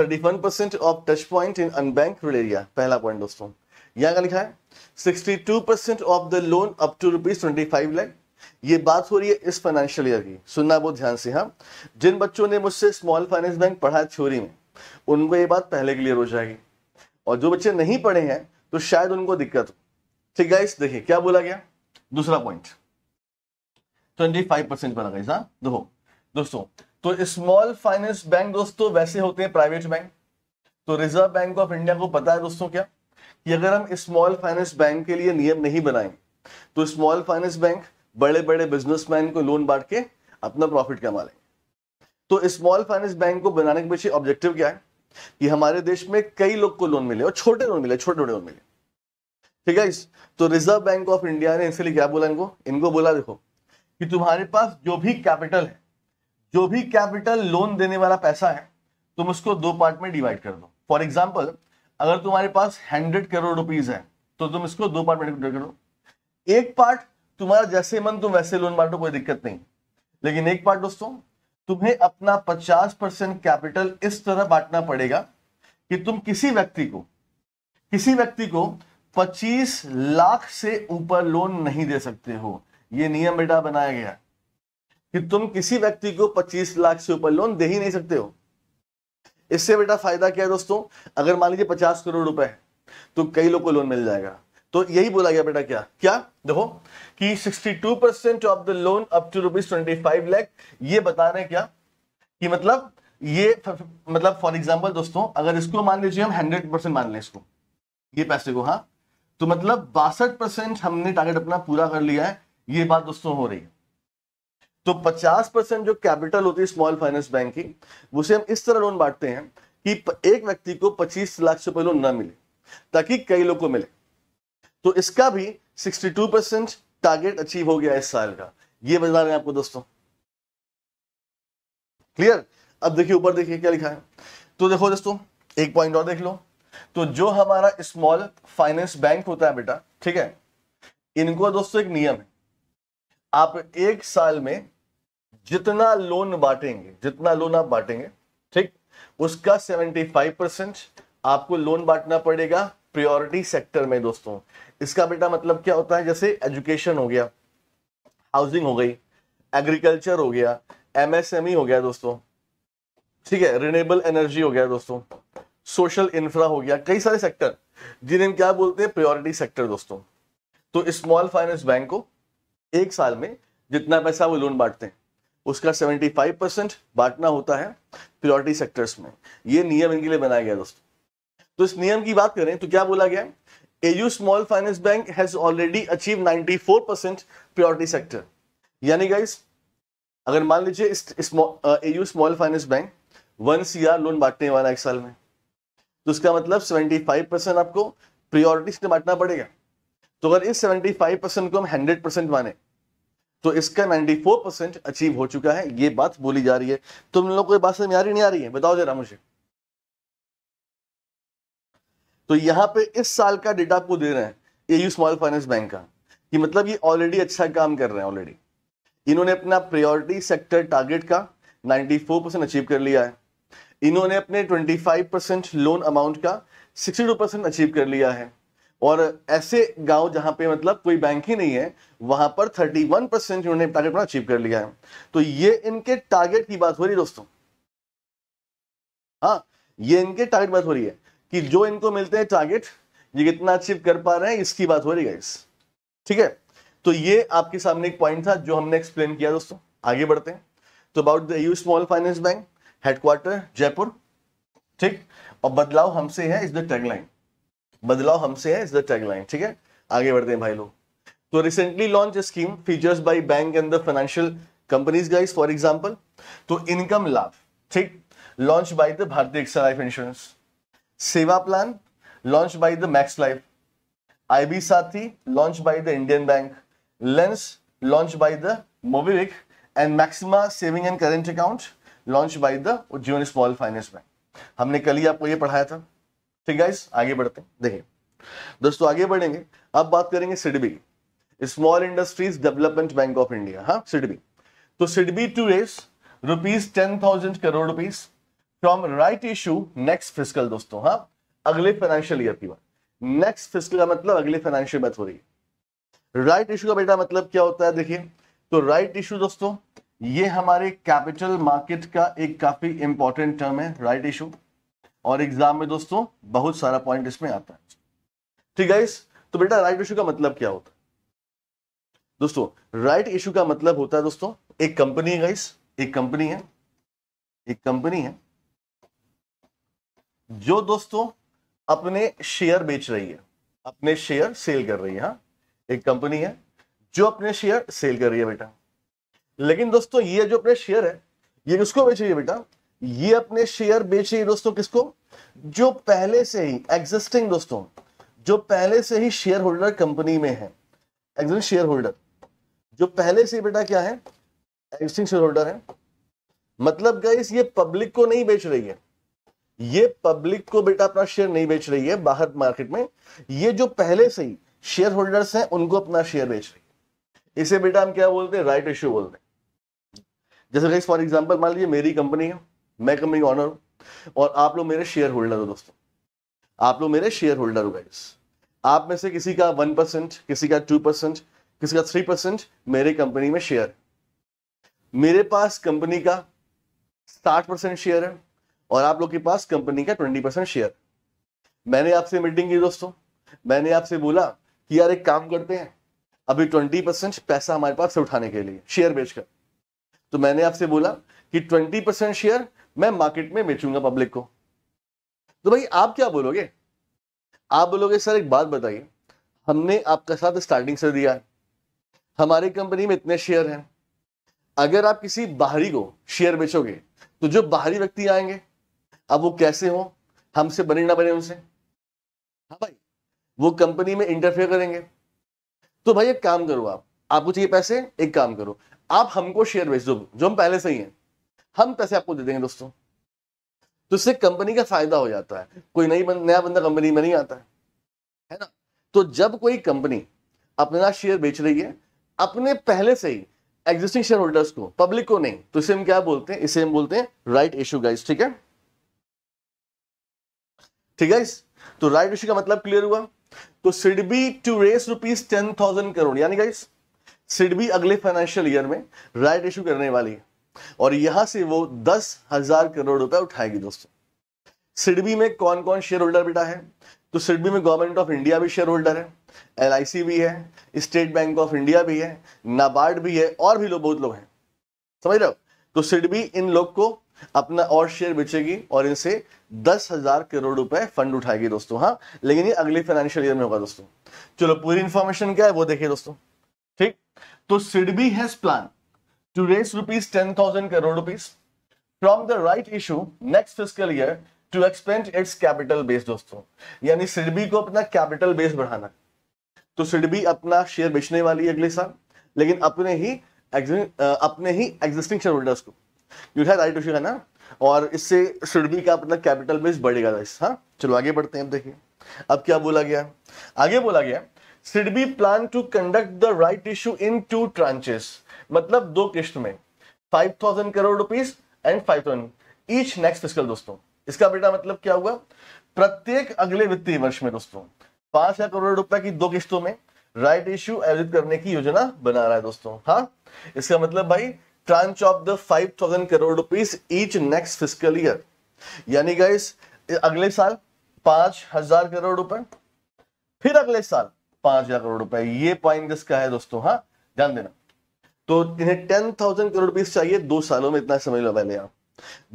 31 percent of touch point in unbank area पहला पॉइंट दोस्तों यहां का लिखा है 62 percent of the loan up to rupees twenty five lakh ये बात हो रही है इस फाइनेंशियल ईयर की सुनना बहुत ध्यान से हाँ जिन बच्चों ने मुझसे स्मॉल फाइनेंस बैंक पढ़ा थ्योरी में उनको ये बात पहले क्लियर हो जाएगी और जो बच्चे नहीं पढ़े हैं तो शायद उनको दिक्कत हो ठीक गाइस देखिए क्या बोला गया दूसरा पॉइंट फाइव परसेंट बना गाइस देखो दोस्तों तो स्मॉल फाइनेंस बैंक दोस्तों वैसे होते हैं प्राइवेट बैंक तो रिजर्व बैंक ऑफ इंडिया को पता है दोस्तों क्या कि अगर हम स्मॉल फाइनेंस बैंक के लिए नियम नहीं बनाए तो स्मॉल फाइनेंस बैंक बड़े बड़े बिजनेसमैन को लोन बांट के अपना प्रॉफिट कमा लेंगे तो स्मॉल फाइनेंस बैंक को बनाने के पीछे ऑब्जेक्टिव क्या है कि हमारे देश में कई लोग को लोन मिले और छोटे लोन मिले छोटे छोटे लोन मिले ठीक है तो रिजर्व बैंक ऑफ इंडिया ने लिए क्या बोला इनको इनको बोला देखो कि तुम्हारे पास जो भी कैपिटल है जो भी कैपिटल लोन देने वाला पैसा है तुम उसको दो पार्ट में डिवाइड कर दो फॉर एग्जाम्पल अगर तुम्हारे पास हंड्रेड करोड़ रुपीज है तो तुम इसको दो पार्ट में डिवाइड करो एक पार्ट तुम्हारा जैसे मन तुम वैसे लोन बांटो कोई दिक्कत नहीं लेकिन एक पार्ट दोस्तों तुम्हें अपना 50 परसेंट कैपिटल इस तरह बांटना पड़ेगा कि तुम किसी व्यक्ति को किसी व्यक्ति को पच्चीस लाख से ऊपर लोन नहीं दे सकते हो ये नियम बेटा बनाया गया कि तुम किसी व्यक्ति को पच्चीस लाख से ऊपर लोन दे ही नहीं सकते हो इससे बेटा फायदा क्या है दोस्तों अगर मान लीजिए पचास करोड़ रुपए है तो कई लोग को लोन मिल जाएगा तो यही बोला गया बेटा क्या क्या देखो कि 62 percent of the loan up to rupees twenty five lakh ये बता रहे हैं क्या कि मतलब ये मतलब फॉर एग्जाम्पल दोस्तों अगर इसको मान लीजिए हम हंड्रेड परसेंट मान लें इसको ये पैसे को हाँ तो मतलब बासठ परसेंट हमने टारगेट अपना पूरा कर लिया है ये बात दोस्तों हो रही है तो 50 परसेंट जो कैपिटल होती है स्मॉल फाइनेंस बैंक की उसे हम इस तरह लोन बांटते हैं कि एक व्यक्ति को 25 लाख से रुपए लोन ना मिले ताकि कई लोग को मिले तो इसका भी 62 परसेंट टारगेट अचीव हो गया इस साल का ये बता रहे हैं आपको दोस्तों क्लियर अब देखिए ऊपर देखिए क्या लिखा है तो देखो दोस्तों एक पॉइंट और देख लो तो जो हमारा स्मॉल फाइनेंस बैंक होता है बेटा ठीक है इनको दोस्तों एक नियम है आप एक साल में जितना लोन बांटेंगे जितना लोन आप बांटेंगे ठीक उसका 75 परसेंट आपको लोन बांटना पड़ेगा प्रायोरिटी सेक्टर में दोस्तों इसका बेटा मतलब क्या होता है जैसे एजुकेशन हो गया हाउसिंग हो गई एग्रीकल्चर हो गया एमएसएमई e हो गया दोस्तों ठीक है रिनेबल एनर्जी हो गया दोस्तों सोशल इंफ्रा हो गया कई सारे सेक्टर जिन्हें क्या बोलते हैं प्रायोरिटी सेक्टर दोस्तों तो स्मॉल फाइनेंस बैंक को एक साल में जितना पैसा वो लोन बांटते हैं उसका 75 परसेंट बांटना होता है प्रायोरिटी सेक्टर्स में ये नियम इनके लिए बनाया गया दोस्तों तो इस नियम की बात करें तो क्या बोला गया AU small finance bank has already achieve 94 percent priority sector यानी गाइस अगर मान लीजिए एयू स्मॉल फाइनेंस बैंक वन सी लोन बांटने वाला एक साल में तो इसका मतलब 75 परसेंट आपको प्रियोरिटी से बांटना पड़ेगा तो अगर इस 75 परसेंट को हम 100 परसेंट माने तो इसका 94 परसेंट अचीव हो चुका है ये बात बोली जा रही है तुम तो लोग को ये बात समझ आ रही नहीं आ रही है बताओ जरा मुझे तो यहाँ पे इस साल का डेटा आपको दे रहे हैं ए स्मॉल फाइनेंस बैंक का कि मतलब ये ऑलरेडी अच्छा काम कर रहे हैं ऑलरेडी इन्होंने अपना प्रायोरिटी सेक्टर टारगेट का 94 परसेंट अचीव कर लिया है इन्होंने अपने 25 परसेंट लोन अमाउंट का 62 परसेंट अचीव कर लिया है और ऐसे गांव जहां पे मतलब कोई बैंक ही नहीं है वहां पर 31 परसेंट इन्होंने टारगेट अपना अचीव कर लिया है तो ये इनके टारगेट की बात हो रही है दोस्तों हाँ ये इनके टारगेट बात हो रही है कि जो इनको मिलते हैं टारगेट ये कितना अचीव कर पा रहे हैं इसकी बात हो रही है इस ठीक है तो ये आपके सामने एक पॉइंट था जो हमने एक्सप्लेन किया दोस्तों आगे बढ़ते हैं तो about the U small finance bank headquarter Jaipur ठीक और बदलाव हमसे है इज द टैगलाइन बदलाव हमसे है इज द टैगलाइन ठीक है आगे बढ़ते हैं भाई लोग तो recently launch scheme features by bank and the financial companies guys for example तो इनकम लाभ ठीक launch by the Bharti AXA life insurance Seva plan launch by the Max life IB Saathi launch by the Indian bank lens launch by the MobiKwik and Maxima saving and current account launch by the Ujjivan small finance bank हमने कल ही आपको ये पढ़ाया था ठीक है आगे बढ़ते हैं देखिए दोस्तों आगे बढ़ेंगे अब बात करेंगे SIDBI small industries development bank of India हाँ सिडबी तो SIDBI to raise rupees ten thousand crore rupees from right issue next physical दोस्तों हाँ अगले फाइनेंशियल ईयर की बात नेक्स्ट फिजिकल का मतलब अगले फाइनेंशियल बात हो रही है राइट right इशू का बेटा मतलब क्या होता है देखिए तो राइट right इशू दोस्तों ये हमारे कैपिटल मार्केट का एक काफी इंपॉर्टेंट टर्म है राइट इशू और एग्जाम में दोस्तों बहुत सारा पॉइंट इसमें आता है ठीक है तो बेटा राइट इशू का मतलब क्या होता है दोस्तों राइट इशू का मतलब होता है दोस्तों एक कंपनी है गाइस एक कंपनी है एक कंपनी है जो दोस्तों अपने शेयर बेच रही है अपने शेयर सेल कर रही है हा? एक कंपनी है जो अपने शेयर सेल कर रही है बेटा लेकिन दोस्तों ये जो अपने शेयर है ये किसको बेचिए बेटा ये अपने शेयर बेचिए दोस्तों किसको जो पहले से ही एग्जिस्टिंग दोस्तों जो पहले से ही शेयर होल्डर कंपनी में है एग्जिस्टिंग शेयर होल्डर जो पहले से बेटा क्या है एग्जिस्टिंग शेयर होल्डर है मतलब गाइस ये पब्लिक को नहीं बेच रही है ये पब्लिक को बेटा अपना शेयर नहीं बेच रही है बाहर मार्केट में ये जो पहले से ही शेयर होल्डर्स हैं उनको अपना शेयर बेच रही है इसे बेटा हम क्या बोलते हैं राइट इश्यू बोलते हैं जैसे गाइस फॉर एग्जांपल मान लीजिए मेरी कंपनी है मैं कंपनी का ऑनर हूँ और आप लोग मेरे शेयर होल्डर हो दोस्तों आप लोग मेरे शेयर होल्डर हो गाइस आप में से किसी का वन परसेंट किसी का टू परसेंट किसी का थ्री परसेंट मेरे कंपनी में शेयर मेरे पास कंपनी का साठ परसेंट शेयर है और आप लोग के पास कंपनी का ट्वेंटी परसेंट शेयर मैंने आपसे मीटिंग की दोस्तों मैंने आपसे बोला कि यार एक काम करते हैं अभी ट्वेंटी परसेंट पैसा हमारे पास से उठाने के लिए शेयर बेचकर तो मैंने आपसे बोला कि ट्वेंटी परसेंट शेयर मैं मार्केट में बेचूंगा पब्लिक को तो भाई आप क्या बोलोगे आप बोलोगे सर एक बात बताइए हमने आपका साथ स्टार्टिंग से दिया है हमारी कंपनी में इतने शेयर हैं अगर आप किसी बाहरी को शेयर बेचोगे तो जो बाहरी व्यक्ति आएंगे अब वो कैसे हो हमसे बने ना बने उनसे हाँ भाई वो कंपनी में इंटरफेयर करेंगे तो भाई एक काम करो आप आपको चाहिए पैसे एक काम करो आप हमको शेयर बेच दो जो हम पहले से ही हैं हम पैसे आपको दे देंगे दोस्तों तो इससे कंपनी का फायदा हो जाता है कोई नई बन, नया बंदा कंपनी में नहीं आता है है ना तो जब कोई कंपनी अपना शेयर बेच रही है अपने पहले से ही एग्जिस्टिंग शेयर होल्डर्स को पब्लिक को नहीं तो इसे हम क्या बोलते हैं इसे हम बोलते हैं राइट इश्यू गाइस ठीक है ठीक है तो राइट इशू का मतलब क्लियर हुआ तो SIDBI to raise rupees ten thousand crore यानी गाइस सिडबी अगले फाइनेंशियल ईयर में राइट इशू करने वाली है और यहां से वो दस हजार करोड़ रुपए उठाएगी दोस्तों सिडबी में कौन कौन शेयर होल्डर बेटा है तो सिडबी में गवर्नमेंट ऑफ इंडिया भी शेयर होल्डर है एल भी है स्टेट बैंक ऑफ इंडिया भी है नाबार्ड भी है और भी लोग बहुत लोग हैं समझ रहे हो तो सिडबी इन लोग को अपना और शेयर बेचेगी और इनसे दस हजार करोड़ रुपए फंड उठाएगी दोस्तों हाँ लेकिन ये अगले फाइनेंशियल ईयर में होगा दोस्तों चलो पूरी इन्फॉर्मेशन क्या है वो देखिए दोस्तों तो SIDBI has plan to raise rupees ten thousand crore rupees from the right issue next physical year to expand its capital base दोस्तों यानी सिडबी को अपना कैपिटल बेस बढ़ाना तो सिडबी अपना शेयर बेचने वाली है अगले साल लेकिन अपने ही अपने ही एग्जिस्टिंग शेयर होल्डर्स को यू है राइट इशू है ना और इससे सिडबी का अपना कैपिटल बेस बढ़ेगा हाँ चलो आगे बढ़ते हैं अब देखिए अब क्या बोला गया आगे बोला गया SIDBI plan to conduct the right issue in two tranches मतलब दो किस्त में 5000 crore rupees and 5000 each next physical दोस्तों इसका बेटा मतलब क्या हुआ प्रत्येक अगले वित्तीय वर्ष में दोस्तों पांच हजार करोड़ रुपए की दो किस्तों में राइट इश्यू आयोजित करने की योजना बना रहा है दोस्तों हाँ इसका मतलब भाई tranche of the five thousand crore rupees each next physical year यानी गाइस अगले साल पांच हजार करोड़ रुपए फिर अगले साल पांच हजार करोड़ रुपए ये पॉइंट इसका है दोस्तों हाँ ध्यान देना तो इन्हें टेन थाउजेंड करोड़ रुपीज चाहिए दो सालों में इतना समझ लो पहले आप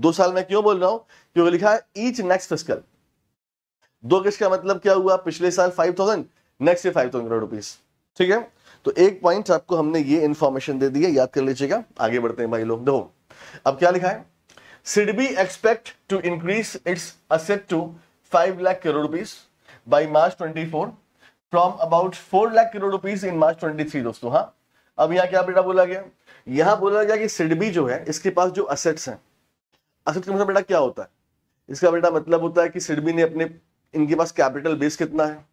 दो साल में क्यों बोल रहा हूं क्योंकि लिखा है ईच नेक्स्ट फिस्कल दो किस्त का मतलब क्या हुआ पिछले साल five thousand next year five thousand crore rupees ठीक है तो एक पॉइंट आपको हमने ये इंफॉर्मेशन दे दी है याद कर लीजिएगा आगे बढ़ते हैं भाई लोग देखो अब क्या लिखा है SIDBI expect to increase its asset to five lakh crore rupees by March twenty four from about four lakh crore rupees in March twenty three दोस्तों हाँ अब यहाँ क्या बेटा बोला गया यहाँ बोला गया कि सिडबी जो है इसके पास जो असेट्स हैं असेट का मतलब बेटा क्या होता है इसका बेटा मतलब होता है कि सिडबी ने अपने इनके पास कैपिटल बेस कितना है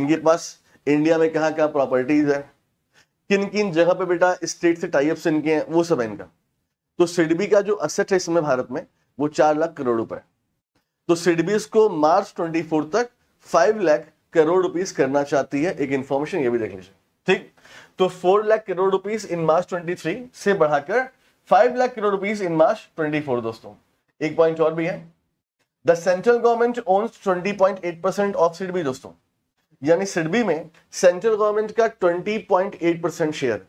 इनके पास इंडिया में कहाँ कहाँ प्रॉपर्टीज है किन किन जगह पे बेटा स्टेट से टाइप्स इनके हैं वो सब है इनका तो सिडबी का जो असेट है इसमें भारत में वो चार लाख करोड़ रुपए तो सिडबी इसको मार्च ट्वेंटी फोर तक फाइव लाख करोड़ रुपीस करना चाहती है एक इंफॉर्मेशन ये भी देख लीजिए ठीक तो four lakh crore rupees in March 23 से बढ़ाकर five lakh crore rupees in March 24 दोस्तों एक पॉइंट और भी है the central government owns 20.8 percent of SIDBI दोस्तों यानी सिडबी में सेंट्रल गवर्नमेंट का 20.8 परसेंट शेयर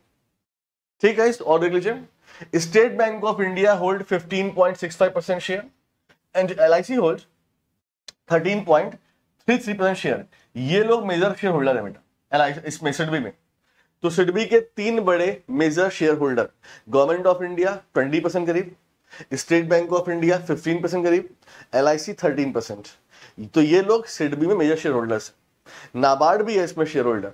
ठीक है और देख लीजिए State bank of India hold 15.65 percent share and L hold 13.33 percent share ये लोग मेजर शेयर होल्डर है बेटा इसमें सिडबी में तो सिडबी के तीन बड़े major share holder Government of India twenty percent करीब State bank of India fifteen percent करीब L I C thirteen percent तो ये लोग सिडबी में मेजर शेयर होल्डर्स है नाबार्ड भी है इसमें शेयर होल्डर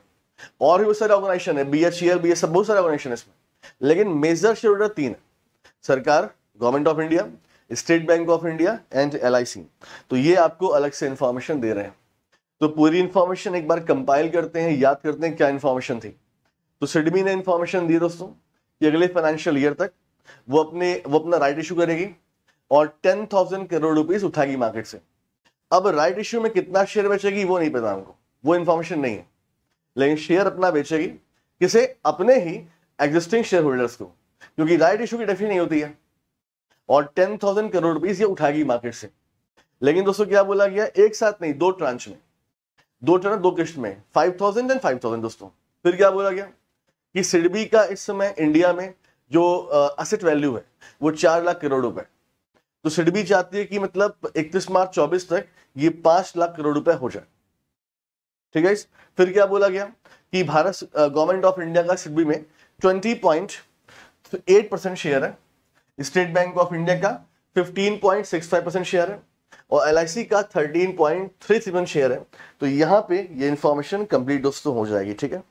और भी बहुत सारे ऑर्गेनाइजेशन है B H E L B S सब बहुत सारे ऑर्गेनाइजेशन है इसमें लेकिन मेजर शेयर होल्डर तीन है सरकार Government of India state bank of India and L तो ये आपको अलग से इंफॉर्मेशन दे रहे हैं तो पूरी इन्फॉर्मेशन एक बार कंपाइल करते हैं याद करते हैं क्या इन्फॉर्मेशन थी तो सिडमी ने इंफॉर्मेशन दी दोस्तों कि अगले फाइनेंशियल ईयर तक वो अपने वो अपना राइट इशू करेगी और टेन थाउजेंड करोड़ रुपीज उठाएगी मार्केट से अब राइट इशू में कितना शेयर बेचेगी वो नहीं पता हमको वो इन्फॉर्मेशन नहीं है लेकिन शेयर अपना बेचेगी किसे अपने ही एग्जिस्टिंग शेयर होल्डर्स को क्योंकि राइट इशू की डेफी नहीं होती है और टेन थाउजेंड करोड़ रुपीज ये उठाएगी मार्केट से लेकिन दोस्तों क्या बोला गया एक साथ नहीं दो ट्रांच में दो टर्न दो किस्त में five thousand and five thousand दोस्तों फिर क्या बोला गया कि सिडबी का इस समय इंडिया में जो असेट वैल्यू है वो चार लाख करोड़ रुपए तो सिडबी चाहती है कि मतलब इकतीस मार्च चौबीस तक ये पांच लाख करोड़ रुपए हो जाए ठीक है फिर क्या बोला गया कि भारत गवर्नमेंट ऑफ इंडिया का सिडबी में twenty point eight percent share है स्टेट बैंक ऑफ इंडिया का fifteen point six five percent share है और एल का thirteen point three seven share है तो यहां पे ये इंफॉर्मेशन कंप्लीट दोस्तों हो जाएगी ठीक है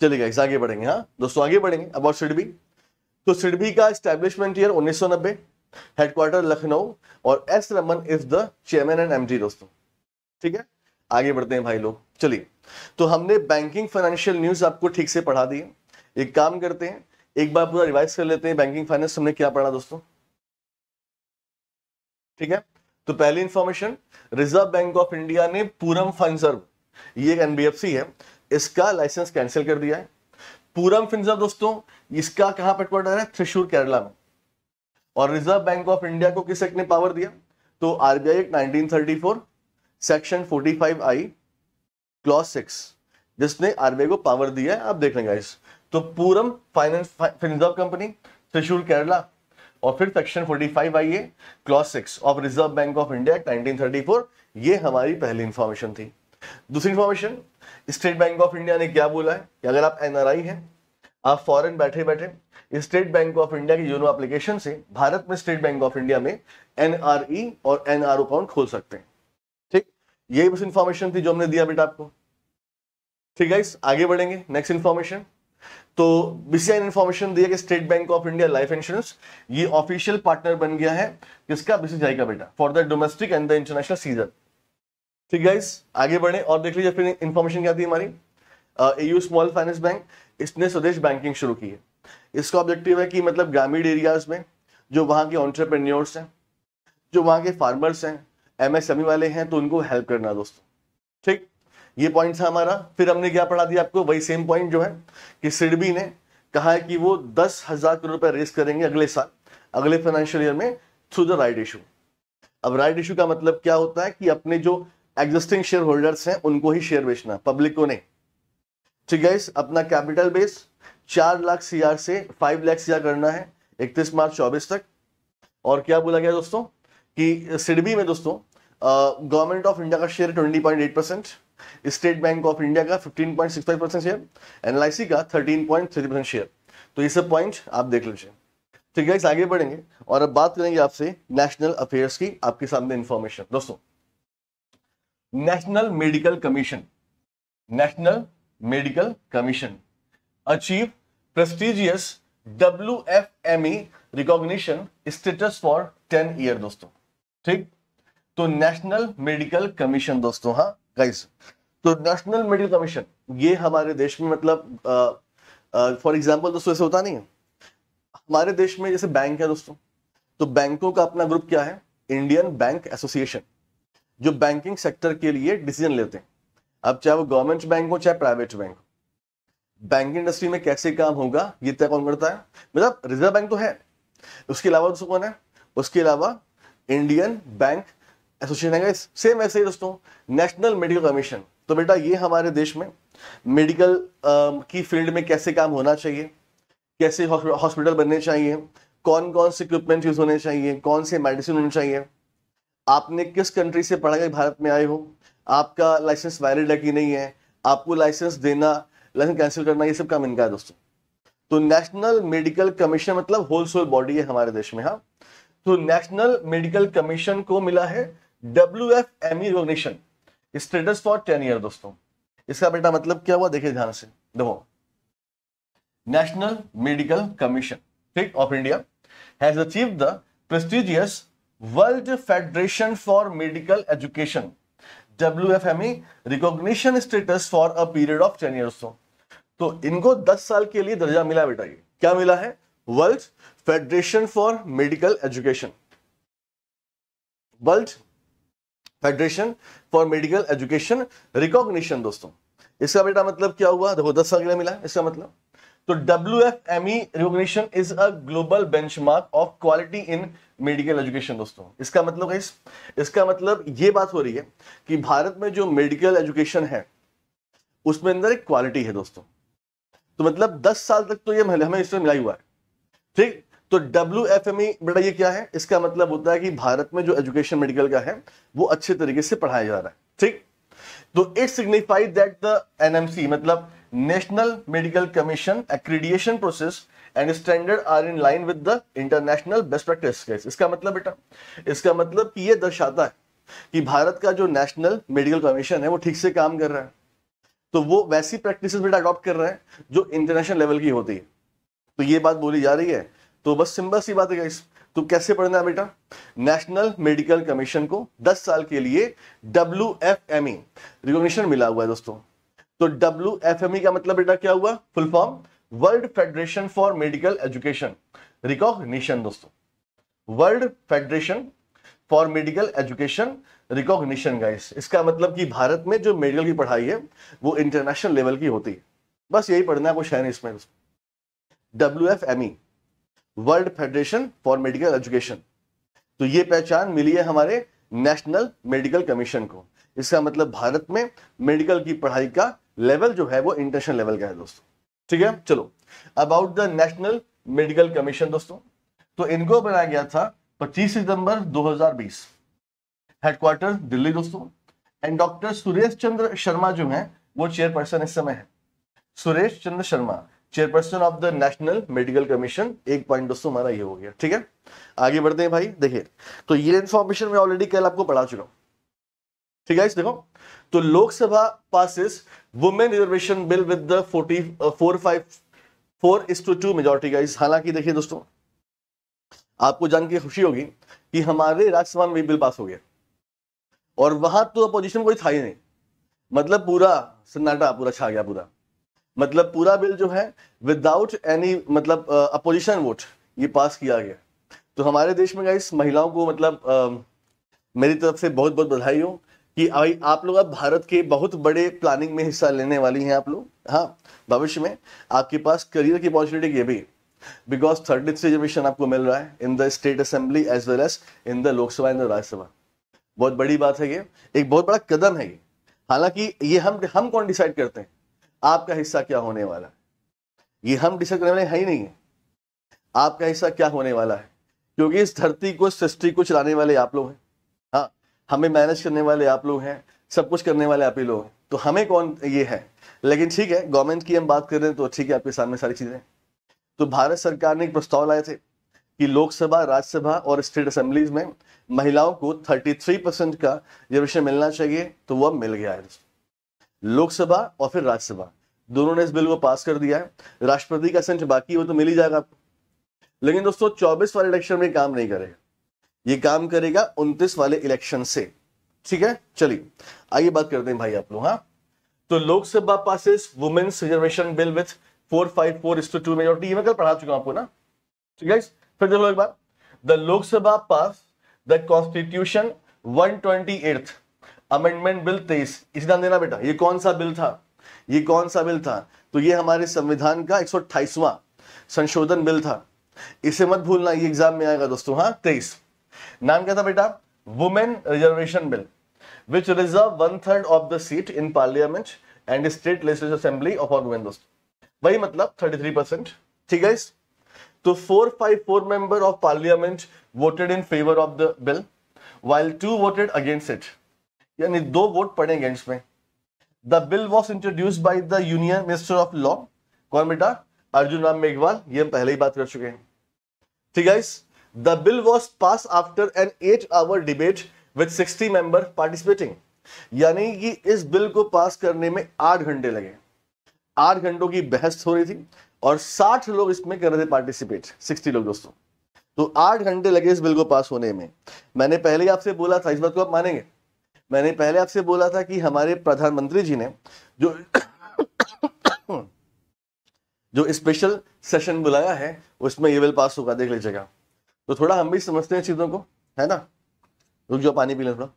चलिए गाइस आगे बढ़ेंगे हाँ दोस्तों आगे बढ़ेंगे अबाउट सिडबी तो सिडबी का स्टैब्लिशमेंट ईयर 1990 हेडक्वार्टर लखनऊ और S Raman is the chairman and MD दोस्तों ठीक है आगे बढ़ते हैं भाई लोग चलिए तो हमने बैंकिंग फाइनेंशियल न्यूज आपको ठीक से पढ़ा दी एक काम करते हैं एक बार पूरा रिवाइज कर लेते हैं बैंकिंग फाइनेंस हमने क्या पढ़ा दोस्तों ठीक है तो पहली information reserve bank of India ने पूरम फंजर्व ये एक एनबीएफसी है इसका लाइसेंस कैंसिल कर दिया है पूरम फिंजर्व दोस्तों इसका कहां हेडक्वार्टर है त्रिशूर केरला में और रिजर्व बैंक ऑफ इंडिया को किस एक्ट ने पावर दिया तो RBI act 1934 section forty I clause six जिसने आरबीआई को पावर दिया है आप देख लेंगे इस तो Pooram finance Finserv company Thrissur Kerala और फिर सेक्शन 45 आइए clause six of Reserve bank of India act 1934 ये हमारी पहली इंफॉर्मेशन थी दूसरी information State bank of India ने क्या बोला है कि अगर आप एनआरआई हैं आप फॉरेन बैठे बैठे स्टेट बैंक ऑफ इंडिया के योनो एप्लीकेशन से भारत में स्टेट बैंक ऑफ इंडिया में एनआरई e और एनआरओ अकाउंट खोल सकते हैं ठीक यही बस इंफॉर्मेशन थी जो हमने दिया बेटा आपको ठीक है आगे बढ़ेंगे नेक्स्ट इंफॉर्मेशन तो बीसीआई ने इन्फॉर्मेशन दिया कि State bank of India life insurance ये ऑफिशियल पार्टनर बन गया है किसका बीसीआई का बेटा for the domestic and the international season ठीक गाइस आगे बढ़े और देख लीजिए फिर इन्फॉर्मेशन क्या थी हमारी एयू स्मॉल फाइनेंस बैंक इसने स्वदेश बैंकिंग शुरू की है इसका ऑब्जेक्टिव है कि मतलब ग्रामीण एरियाज में जो वहाँ के ऑन्टरप्रेन्योर्स हैं जो वहाँ के फार्मर्स हैं एमएसएमई e वाले हैं तो उनको हेल्प करना दोस्तों ठीक ये पॉइंट था हमारा फिर हमने क्या पढ़ा दिया आपको वही सेम पॉइंट जो है कि सिडबी ने कहा है कि वो दस हजार करोड़ रुपए रेस करेंगे अगले साल अगले फाइनेंशियल ईयर में थ्रू द राइट इशू अब राइट इशू का मतलब क्या होता है कि अपने जो एग्जिस्टिंग शेयर होल्डर्स हैं उनको ही शेयर बेचना पब्लिक को नहीं ठीक है अपना कैपिटल बेस चार लाख सी से फाइव लाख सी करना है इकतीस मार्च चौबीस तक और क्या बोला गया दोस्तों कि सिडबी में दोस्तों गवर्नमेंट ऑफ इंडिया का share twenty point eight percent State bank of India का 15.65 परसेंट शेयर एनएलआईसी का 13.3 परसेंट शेयर तो ये सब पॉइंट आप देख लीजिए ठीक तो है आगे बढ़ेंगे और अब बात करेंगे आपसे नेशनल अफेयर्स की आपके सामने इंफॉर्मेशन दोस्तों National Medical Commission National Medical Commission achieve prestigious W F M E recognition status for ten year दोस्तों ठीक तो नेशनल मेडिकल कमीशन दोस्तों हाँ गाइस तो नेशनल मेडिकल कमीशन ये हमारे देश में मतलब फॉर एग्जांपल दोस्तों ऐसे होता नहीं है हमारे देश में जैसे बैंक है दोस्तों तो बैंकों का अपना ग्रुप क्या है इंडियन बैंक एसोसिएशन जो बैंकिंग सेक्टर के लिए डिसीजन लेते हैं अब चाहे वो गवर्नमेंट बैंक हो चाहे प्राइवेट बैंक हो बैंक इंडस्ट्री में कैसे काम होगा ये तय कौन करता है मतलब रिजर्व बैंक तो है उसके अलावा दोस्तों कौन है उसके अलावा इंडियन बैंक एसोसिएशन है गाइस सेम ऐसे ही दोस्तों नेशनल मेडिकल कमीशन तो बेटा ये हमारे देश में मेडिकल um, की फील्ड में कैसे काम होना चाहिए कैसे हॉस्पिटल बनने चाहिए कौन कौन से इक्विपमेंट यूज होने चाहिए कौन से मेडिसिन होने चाहिए आपने किस कंट्री से पढ़ा के भारत में आए हो आपका लाइसेंस वैलिड है कि नहीं है आपको लाइसेंस देना लाइसेंस कैंसिल करना ये सब काम इनका है दोस्तों तो नेशनल मेडिकल कमीशन मतलब होल सोल बॉडी है हमारे देश में हाँ तो नेशनल मेडिकल कमीशन को मिला है W F M E recognition status for ten year दोस्तों इसका बेटा मतलब क्या हुआ देखिए ध्यान से देखो नेशनल मेडिकल कमीशन ठीक of India has achieve the prestigious World Federation for Medical Education W F M E recognition status for a period of ten year दोस्तों तो इनको दस साल के लिए दर्जा मिला बेटा ये क्या मिला है World Federation for Medical Education World Federation for Medical Education recognition दोस्तों इसका बेटा मतलब क्या हुआ देखो दस के मिला इसका मतलब तो W F M E recognition is a global mark of quality in medical education दोस्तों इसका मतलब है इसका मतलब ये बात हो रही है कि भारत में जो मेडिकल एजुकेशन है उसमें अंदर एक क्वालिटी है दोस्तों तो मतलब 10 साल तक तो ये हमें इसमें मिला हुआ है ठीक तो डब्ल्यू एफ एम ई बेटा ये क्या है इसका मतलब होता है कि भारत में जो एजुकेशन मेडिकल का है वो अच्छे तरीके से पढ़ाया जा रहा है ठीक तो it signified that the NMC मतलब National Medical Commission accreditation process and standard are in line with the international best practice इसका मतलब बेटा इसका मतलब ये दर्शाता है कि भारत का जो नेशनल मेडिकल कमीशन है वो ठीक से काम कर रहा है तो वो वैसी प्रैक्टिस बेटा अडॉप्ट कर रहा है जो इंटरनेशनल लेवल की होती है तो ये बात बोली जा रही है तो बस सिंपल सी बात है तो कैसे पढ़ना है बेटा नेशनल मेडिकल कमीशन को 10 साल के लिए W F M E recognition मिला हुआ है दोस्तों तो डब्ल्यू एफ एम ई का मतलब बेटा क्या हुआ full form World Federation for Medical Education recognition दोस्तों World Federation for Medical Education recognition guys इसका मतलब कि भारत में जो मेडिकल की पढ़ाई है वो इंटरनेशनल लेवल की होती है बस यही पढ़ना है कुछ है नहीं इसमें W F M E World Federation for Medical Education तो ये पहचान मिली है हमारे नेशनल मेडिकल कमीशन को इसका मतलब भारत में मेडिकल की पढ़ाई का लेवल जो है वो इंटरनेशनल लेवल का है दोस्तों ठीक है चलो about the National Medical Commission दोस्तों तो इनको बनाया गया था 25 सितंबर 2020 हेडक्वार्टर दिल्ली दोस्तों एंड डॉक्टर सुरेश चंद्र शर्मा जो है वो चेयरपर्सन इस समय है Suresh Chandra Sharma chairperson of the National Medical Commission एक पॉइंट दोस्तों हमारा ये हो गया ठीक है आगे बढ़ते हैं भाई देखिए तो ये इन्फॉर्मेशन मैं ऑलरेडी कल आपको पढ़ा चुका हूं ठीक है इस देखो तो Lok Sabha passes women reservation bill with the forty four five four is two two majority guys हालांकि देखिए दोस्तों आपको जान के खुशी होगी कि हमारे राज्यसभा में बिल पास हो गया और वहां तो अपोजिशन कोई था ही नहीं मतलब पूरा सन्नाटा पूरा छा गया पूरा मतलब पूरा बिल जो है विदाउट एनी मतलब अपोजिशन वोट ये पास किया गया तो हमारे देश में गाइस महिलाओं को मतलब आ, मेरी तरफ से बहुत बहुत बधाई हो कि भाई आप लोग अब भारत के बहुत बड़े प्लानिंग में हिस्सा लेने वाली हैं आप लोग हाँ भविष्य में आपके पास करियर की अपॉर्चुनिटी ये भी बिकॉज थर्टी रिजर्वेशन आपको मिल रहा है in the state assembly as well as in the Lok Sabha in the Rajya Sabha बहुत बड़ी बात है ये एक बहुत बड़ा कदम है ये हालांकि ये हम हम कौन डिसाइड करते हैं आपका हिस्सा क्या होने वाला है ये हम डिसाइड करने वाले हैं ही नहीं है आपका हिस्सा क्या होने वाला है क्योंकि इस धरती को सृष्टि को चलाने वाले आप लोग हैं हाँ हमें मैनेज करने वाले आप लोग हैं सब कुछ करने वाले आप ही लोग हैं तो हमें कौन ये है लेकिन ठीक है गवर्नमेंट की हम बात कर रहे हैं तो ठीक है आपके सामने सारी चीज़ें तो भारत सरकार ने एक प्रस्ताव लाए थे कि लोकसभा राज्यसभा और स्टेट असेंबलीज में महिलाओं को 33 परसेंट का रिजर्वेशन मिलना चाहिए तो वह मिल गया है लोकसभा और फिर राज्यसभा दोनों ने इस बिल को पास कर दिया है राष्ट्रपति का सेंट बाकी वो तो मिल ही जाएगा आपको लेकिन दोस्तों चौबीस वाले इलेक्शन में काम नहीं करेगा ये काम करेगा उनतीस वाले इलेक्शन से ठीक है चलिए आइए बात करते हैं भाई आप लोग हाँ तो Lok Sabha passes women's reservation bill with four five four is two majority मैं कल पढ़ा चुका हूं आपको ना ठीक है फिर एक बार the Lok Sabha pass the constitution one twenty eighth amendment bill तेईस इस ध्यान देना बेटा ये कौन सा बिल था ये कौन सा बिल था तो ये हमारे संविधान का एक संशोधन बिल था इसे मत भूलना ये एग्जाम में आएगा दोस्तों हाँ तेईस नाम क्या था बेटा women reservation bill which reserve one third of the seat in parliament and state assembly of all women दोस्तों वही मतलब थर्टी थ्री परसेंट ठीक है तो four five four member of parliament voted in favour of the bill while two voted against it यानी दो वोट पड़े अगेंस्ट में the bill was introduce by the union minister of law कौन बेटा अर्जुन राम मेघवाल ये हम पहले ही बात कर चुके हैं ठीक है the bill was pass after an eight hour debate with sixty member participating यानी कि इस बिल को पास करने में आठ घंटे लगे आठ घंटों की बहस हो रही थी और साठ लोग इसमें कर रहे थे पार्टिसिपेट सिक्सटी लोग दोस्तों तो आठ घंटे लगे इस बिल को पास होने में मैंने पहले ही आपसे बोला था इस बात को आप मानेंगे मैंने पहले आपसे बोला था कि हमारे प्रधानमंत्री जी ने जो जो स्पेशल सेशन बुलाया है उसमें ये बिल पास होगा देख लीजिएगा तो थोड़ा हम भी समझते हैं चीज़ों को है ना रुक जाओ पानी पी लें थोड़ा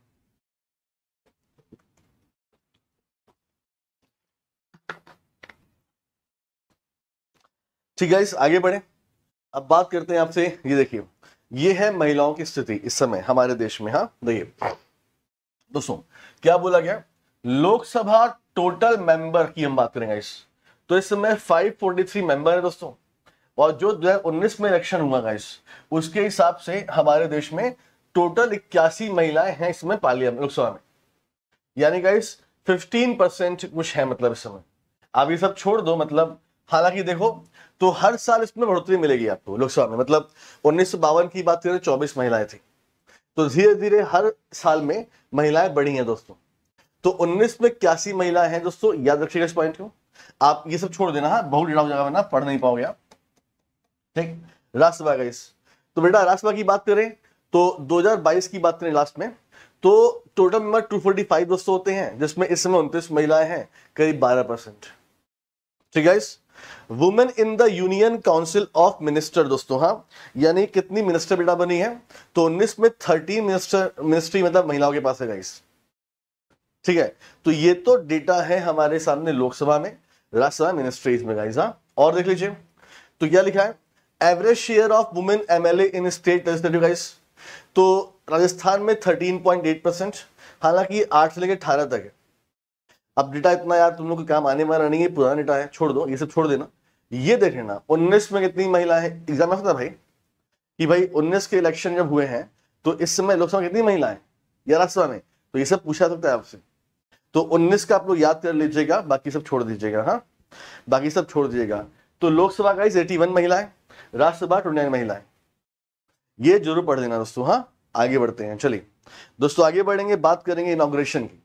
ठीक है आगे बढ़े अब बात करते हैं आपसे ये देखिए ये है महिलाओं की स्थिति इस समय हमारे देश में हाँ देखिए दोस्तों क्या बोला गया लोकसभा टोटल मेंबर की हम बात करेंगे इस तो इस समय 543 मेंबर है दोस्तों और जो 2019 में इलेक्शन हुआ गाइस उसके हिसाब से हमारे देश में टोटल इक्यासी महिलाएं हैं इसमें पार्लियामेंट लोकसभा में यानी गाइस 15 परसेंट कुछ है मतलब इस समय आप ये सब छोड़ दो मतलब हालांकि देखो तो हर साल इसमें बढ़ोतरी मिलेगी आपको लोकसभा में मतलब उन्नीस की बात करें तो चौबीस महिलाएं थी तो धीरे धीरे हर साल में महिलाएं बढ़ी हैं दोस्तों तो उन्नीस में क्यासी महिलाएं हैं दोस्तों याद रखिएगा इस पॉइंट को आप ये सब छोड़ देना है हाँ, बहुत डेटा हो जाएगा वरना पढ़ नहीं पाओगे आप ठीक राज्यसभा का इस तो बेटा राज्यसभा की बात करें तो 2022 की बात करें लास्ट में तो टोटल मेंबर 245 दोस्तों होते हैं जिसमें इस समय उनतीस महिलाएं हैं करीब 12 परसेंट ठीक है women in the union council of minister दोस्तों हाँ यानी कितनी मिनिस्टर बेटा बनी है तो उन्नीस में थर्टी मिनिस्टर मिनिस्ट्री मतलब महिलाओं के पास है गाइस ठीक है तो ये तो डेटा है हमारे सामने लोकसभा में राज्यसभा मिनिस्ट्रीज में गाइस हाँ और देख लीजिए तो क्या लिखा है average share of women MLA in state legislative guys तो राजस्थान में 13.8 परसेंट हालांकि आठ से लेकर अठारह तक है अब डेटा इतना यार तुम लोग काम आने वाला नहीं है पुराना डेटा है छोड़ दो ये सब छोड़ देना ये देख लेना उन्नीस में कितनी महिला है एग्जाम में भाई कि भाई उन्नीस के इलेक्शन जब हुए हैं तो इस समय लोकसभा कितनी महिला है या राज्यसभा में तो ये सब पूछा सकता है आपसे तो उन्नीस का आप लोग याद कर लीजिएगा बाकी सब छोड़ दीजिएगा हाँ बाकी सब छोड़ दीजिएगा तो लोकसभा का एटी वन महिला है राज्यसभा ट्वेंटी नाइन महिला है ये जरूर पढ़ देना दोस्तों हाँ आगे बढ़ते हैं चलिए दोस्तों आगे बढ़ेंगे बात करेंगे इनाग्रेशन की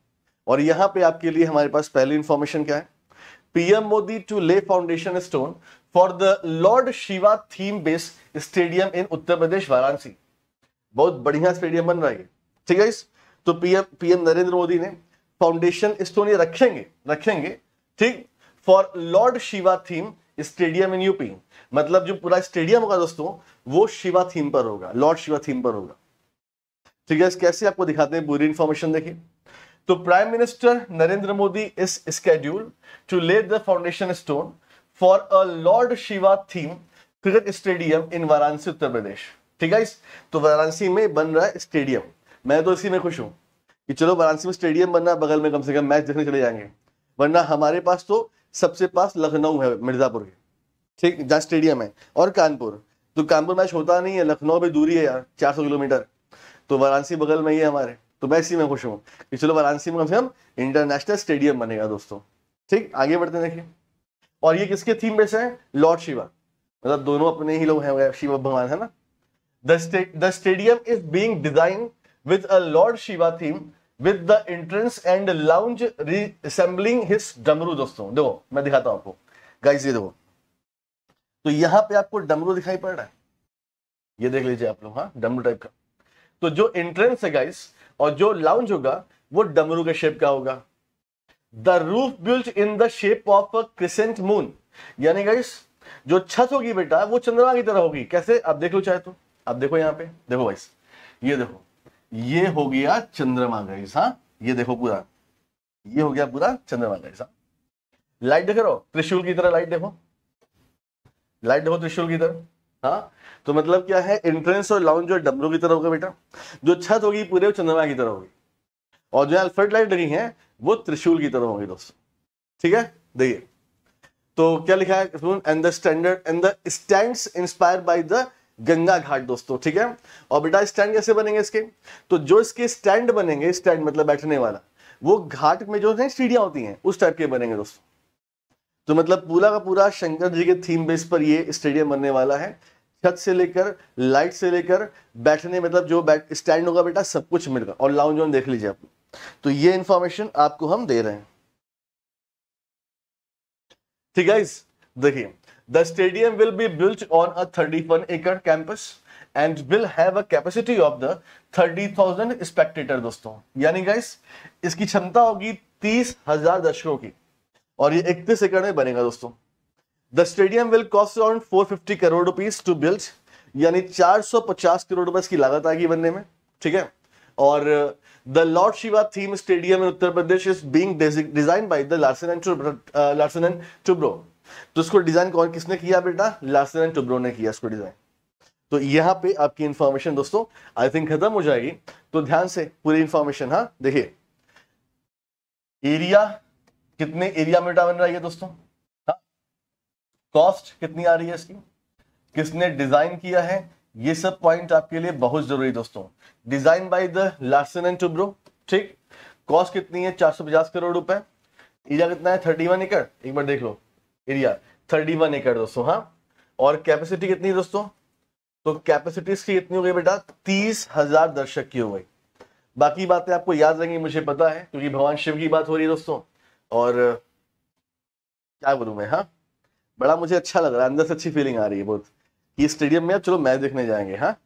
और यहां पे आपके लिए हमारे पास पहली इंफॉर्मेशन क्या है PM Modi to lay foundation stone for the Lord Shiva theme based stadium in Uttar Pradesh Varanasi बहुत बढ़िया स्टेडियम बन रहा है ठीक है तो पीएम पीएम नरेंद्र मोदी ने फाउंडेशन स्टोन ये रखेंगे रखेंगे ठीक for Lord Shiva theme stadium in UP मतलब जो पूरा स्टेडियम होगा दोस्तों वो शिवा थीम पर होगा लॉर्ड शिवा थीम पर होगा ठीक है कैसे आपको दिखाते हैं पूरी इंफॉर्मेशन देखिए तो prime minister Narendra Modi is schedule to lay the foundation stone for a Lord Shiva theme cricket stadium in Varanasi Uttar Pradesh ठीक है तो वाराणसी में बन रहा है स्टेडियम मैं तो इसी में खुश हूं कि चलो वाराणसी में स्टेडियम बनना बगल में कम से कम मैच देखने चले जाएंगे वरना हमारे पास तो सबसे पास लखनऊ है मिर्जापुर के ठीक जहाँ स्टेडियम है और कानपुर तो कानपुर मैच होता नहीं है लखनऊ भी दूरी है यार 400 किलोमीटर तो वाराणसी बगल में ही है हमारे तो मैं इसी में खुश हूँ कि चलो वाराणसी में कम इंटरनेशनल स्टेडियम बनेगा दोस्तों ठीक आगे बढ़ते देखिए और ये किसके थीम पे से है लॉर्ड शिवा मतलब दोनों अपने ही लोग हैं शिव भगवान है ना the stadium is being design with a Lord Shiva theme with the entrance and lounge resembling his damru दोस्तों देखो मैं दिखाता हूं आपको गाइस ये देखो तो यहां पे आपको डमरू दिखाई पड़ रहा है ये देख लीजिए आप लोग हाँ डमरू टाइप का तो जो एंट्रेंस है गाइस और जो लाउंज होगा वो डमरू के शेप का होगा the roof built in the shape of a crescent moon यानी गाइस जो छत होगी बेटा वो चंद्रमा की तरह होगी कैसे आप देख लो चाहे तो आप देखो यहाँ पे देखो गाइस ये देखो ये हो गया चंद्रमा गाइस हाँ ये देखो पूरा ये हो गया पूरा चंद्रमा गाइस हाँ लाइट देख रहे त्रिशूल की तरह लाइट देखो लाइट देखो त्रिशूल की तरह हाँ तो मतलब क्या है इंट्रेंस और लाउंज जो डब्लू की तरफ होगा बेटा जो छत होगी पूरे चंद्रमा की तरफ होगी और जो अल्फर्ड लाइट लगी है वो त्रिशूल की तरफ होगी दोस्तों ठीक है देखिए तो क्या लिखा है the standard and the stand inspire by the Ganga ghat दोस्तों ठीक है और बेटा स्टैंड कैसे बनेंगे इसके तो जो इसके स्टैंड बनेंगे स्टैंड मतलब बैठने वाला वो घाट में जो है सीढ़ियां होती हैं उस टाइप के बनेंगे दोस्तों तो मतलब पूरा का पूरा शंकर जी के थीम बेस पर ये स्टेडियम बनने वाला है छत से लेकर लाइट से लेकर बैठने मतलब जो बैठ स्टैंड होगा बेटा सब कुछ मिलेगा और लाउंज ऑन देख लीजिए आप तो ये इंफॉर्मेशन आपको हम दे रहे हैं ठीक है देखिए the stadium will be built on a thirty one एकड़ campus and will have a capacity of the thirty thousand spectator दोस्तों यानी गाइस इसकी क्षमता होगी तीस हजार दर्शकों की और ये इकतीस एकड़ में बनेगा दोस्तों the stadium will cost around 450 crore rupees to build यानी 450 करोड़ रुपए की लागत आएगी बनने में ठीक है और the Lord Shiva theme stadium in Uttar Pradesh is being design by the Larsen and Larsen and Toubro तो इसको डिजाइन कौन किसने किया बेटा लार्सन एंड टुब्रो ने किया इसको डिजाइन तो यहाँ पे आपकी इंफॉर्मेशन दोस्तों आई थिंक खत्म हो जाएगी तो ध्यान से पूरी इंफॉर्मेशन हाँ देखिए एरिया कितने एरिया में बेटा बन रहा है दोस्तों कॉस्ट कितनी आ रही है इसकी किसने डिजाइन किया है ये सब पॉइंट आपके लिए बहुत जरूरी दोस्तों design by the Larsen and Toubro ठीक कॉस्ट कितनी है चार सौ पचास करोड़ रुपए एरिया कितना है थर्टी वन एकड़ एक बार देख लो एरिया थर्टी वन एकड़ दोस्तों हाँ और कैपेसिटी कितनी है दोस्तों तो कैपेसिटी इसकी कितनी हो गई बेटा तीस हजार दर्शक की हो गई बाकी बातें आपको याद रहेंगी मुझे पता है क्योंकि भगवान शिव की बात हो रही है दोस्तों और क्या बोलूँ मैं हाँ बड़ा मुझे अच्छा लग रहा है अंदर से अच्छी फीलिंग आ रही है बहुत ये स्टेडियम में चलो मैच देखने जाएंगे हाँ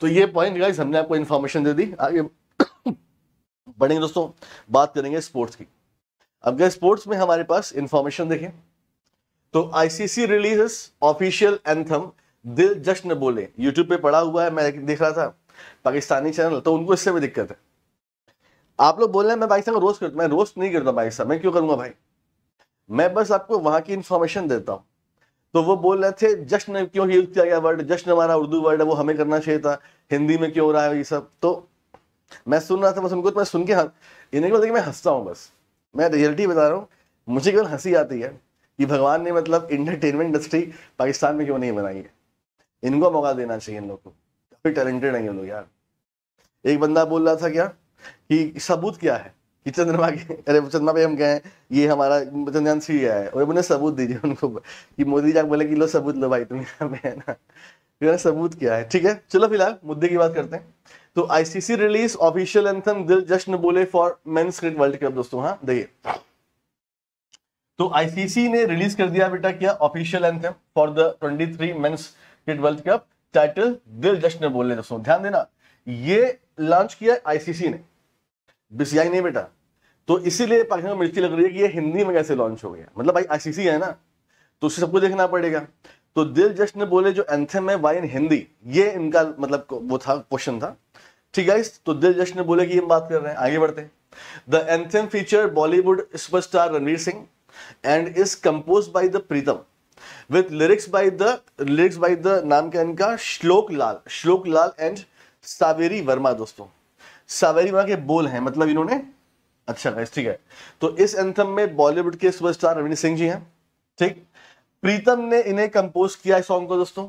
तो ये पॉइंट गाइस हमने आपको इन्फॉर्मेशन दे दी आगे बढ़ेंगे दोस्तों बात करेंगे स्पोर्ट्स की अब गए स्पोर्ट्स में हमारे पास इंफॉर्मेशन देखें तो ICC release official anthem Dil Jashn बोले यूट्यूब पे पड़ा हुआ है मैं देख रहा था पाकिस्तानी चैनल तो उनको इससे भी दिक्कत है आप लोग बोल रहे हैं मैं पाकिस्तान साहब रोज करता मैं रोस्ट नहीं करता पाकिस्तान मैं क्यों करूंगा भाई मैं बस आपको वहां की इन्फॉर्मेशन देता हूँ तो वो बोल रहे थे जश्न क्यों यूज किया गया वर्ड जश्न हमारा उर्दू वर्ड है वो हमें करना चाहिए था हिंदी में क्यों हो रहा है ये सब तो मैं सुन रहा था बस उनको तो मैं सुन के हाँ ये नहीं बोलते कि मैं हंसता हूँ बस मैं रियलिटी बता रहा हूँ मुझे केवल हंसी आती है कि भगवान ने मतलब इंटरटेनमेंट इंडस्ट्री पाकिस्तान में क्यों नहीं बनाई है इनको मौका देना चाहिए इन लोग को काफ़ी टैलेंटेड हैं ये लोग यार एक बंदा बोल रहा था क्या कि सबूत क्या है कि चंद्रमा के अरे चंद्रमा पे हम गए ये हमारा चंद्रयान थ्री आया है और बोले सबूत दीजिए उनको कि मोदी जी आप बोले कि लो सबूत लो भाई तुम्हें यहाँ पे है ना इन्होंने सबूत किया है ठीक है चलो फिलहाल मुद्दे की बात करते हैं तो ICC release official anthem Dil Jashn Bole for men's cricket world cup दोस्तों हाँ देखिए तो आईसीसी ने रिलीज कर दिया बेटा क्या official anthem for the twenty three men's cricket world cup title Dil Jashn बोले दोस्तों ध्यान देना ये लॉन्च किया आईसीसी ने बीसीआई नहीं बेटा तो इसीलिए पाकिस्तान को मिर्ची लग रही है कि ये हिंदी में कैसे लॉन्च हो गया मतलब भाई आईसीसी है ना तो उसे सबको देखना पड़ेगा तो दिल जश्न बोले जो एंथम है वाई इन हिंदी ये इनका मतलब वो था क्वेश्चन था ठीक है तो दिल जश्न बोले कि हम बात कर रहे हैं आगे बढ़ते the anthem feature Bollywood superstar Ranveer Singh and is compose by the Pritam with lyrics by the lyrics by the नाम क्या इनका श्लोक लाल श्लोक लाल एंड सावेरी वर्मा दोस्तों सावेरीमा के बोल हैं मतलब इन्होंने अच्छा गाइस ठीक है तो इस एंथम में बॉलीवुड के सुपरस्टार रविंद्र सिंह जी हैं ठीक प्रीतम ने इन्हें कंपोज किया इस सॉन्ग को दोस्तों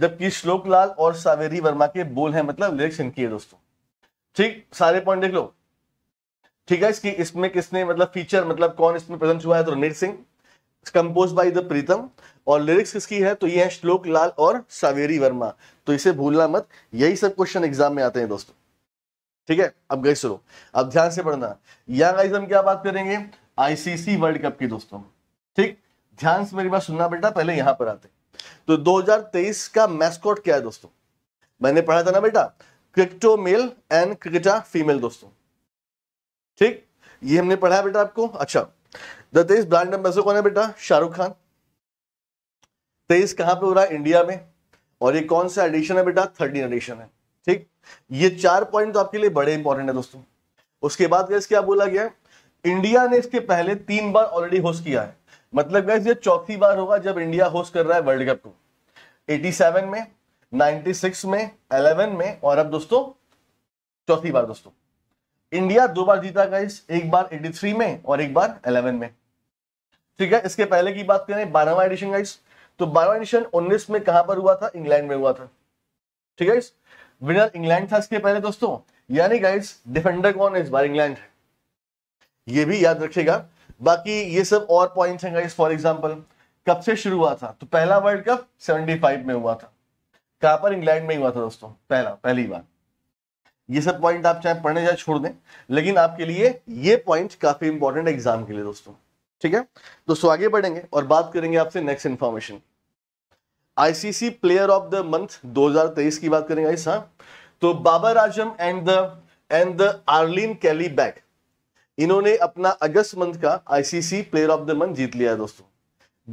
जबकि श्लोक लाल और सावेरी वर्मा के बोल हैं मतलब लिरिक्स इनकी है दोस्तों ठीक सारे पॉइंट देख लो ठीक है इसकी इसमें किसने मतलब फीचर मतलब कौन इसमें प्रेजेंट हुआ है तो Ranveer Singh compose by the Pritam और लिरिक्स किसकी है तो ये है श्लोक लाल और सावेरी वर्मा तो इसे भूलना मत यही सब क्वेश्चन एग्जाम में आते हैं दोस्तों ठीक है अब गई सुनो अब ध्यान से पढ़ना यहाँ गाइज हम क्या बात करेंगे आईसीसी वर्ल्ड कप की दोस्तों ठीक ध्यान से मेरी बात सुनना बेटा पहले यहां पर आते तो 2023 का मैस्कॉट क्या है दोस्तों मैंने पढ़ा था ना बेटा क्रिक्टो मेल एंड क्रिकेटा फीमेल दोस्तों ठीक ये हमने पढ़ा बेटा आपको अच्छा द तेईस ब्रांड एम्बेसडर कौन है बेटा शाहरुख खान तेईस कहां पे हो रहा है इंडिया में और ये कौन सा एडिशन है बेटा थर्ड एडिशन है ये चार पॉइंट तो आपके लिए बड़े इंपॉर्टेंट है दोस्तों उसके बाद गैस क्या बोला गया इंडिया ने इसके पहले तीन बार ऑलरेडी होस्ट किया है मतलब गैस ये चौथी बार होगा जब इंडिया होस्ट कर रहा है वर्ल्ड कप को एटी में 96 में 11 में और अब दोस्तों चौथी बार दोस्तों इंडिया दो बार जीता गाइस एक बार 83 में और एक बार 11 में ठीक है इसके पहले की बात करें बारहवा एडिशन गाइस तो बारहवा एडिशन 19 में कहां पर हुआ था इंग्लैंड में हुआ था ठीक है विनर इंग्लैंड था इसके पहले दोस्तों यानी गाइड्स डिफेंडर कौन है इस बार इंग्लैंड ये भी याद रखेगा बाकी ये सब और पॉइंट है गाइस फॉर एग्जाम्पल कब से शुरू हुआ था तो पहला वर्ल्ड कप सेवेंटी फाइव में हुआ था कहा पर इंग्लैंड में हुआ था दोस्तों पहला पहली बार ये सब पॉइंट आप चाहे पढ़ने या छोड़ दें लेकिन आपके लिए ये पॉइंट काफी इंपॉर्टेंट एग्जाम के लिए दोस्तों ठीक है दोस्तों आगे बढ़ेंगे और बात करेंगे आपसे next information ICC player of the month 2023 की बात करेंगे हाँ तो Babar Azam and the and the Arlene Kelly बैक इन्होंने अपना अगस्त मंथ का ICC player of the month जीत लिया है दोस्तों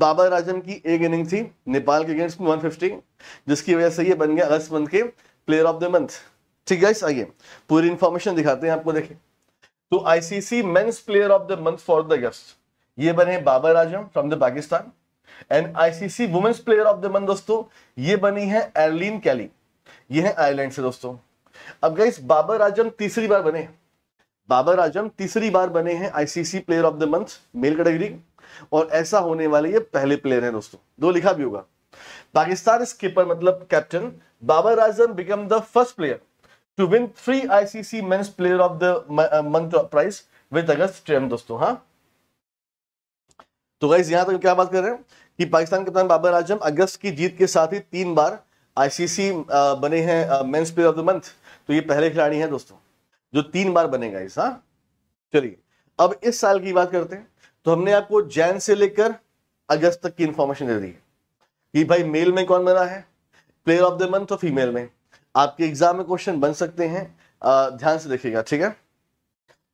बाबर आजम की एक इनिंग थी नेपाल के अगेंस्ट में 150 जिसकी वजह से ये बन गया अगस्त मंथ के प्लेयर ऑफ द मंथ ठीक है आइए पूरी इंफॉर्मेशन दिखाते हैं आपको देखिए तो ICC men's player of the month for the August ये बने Babar Azam from the Pakistan and ICC women's player of the month दोस्तों ये बनी है एरलिन कैली ये है आयरलैंड से दोस्तों अब गई बाबर आजम तीसरी बार बने बाबर आजम तीसरी बार बने हैं ICC player of the month male category और ऐसा होने वाले ये पहले प्लेयर हैं दोस्तों दो लिखा भी होगा पाकिस्तान स्कीपर मतलब captain Babar Azam become the first player to win three ICC men's player of the month prize with August दोस्तों हाँ तो गाइज यहां तक तो क्या बात कर रहे हैं कि पाकिस्तान कप्तान बाबर आजम अगस्त की जीत के साथ ही तीन बार आईसीसी बने हैं men's player of the month तो ये पहले खिलाड़ी हैं दोस्तों जो तीन बार बनेगा इस हाँ चलिए अब इस साल की बात करते हैं तो हमने आपको जैन से लेकर अगस्त तक की इंफॉर्मेशन दे दी है कि भाई मेल में कौन बना है प्लेयर ऑफ द मंथ और फीमेल में आपके एग्जाम में क्वेश्चन बन सकते हैं ध्यान से देखिएगा ठीक है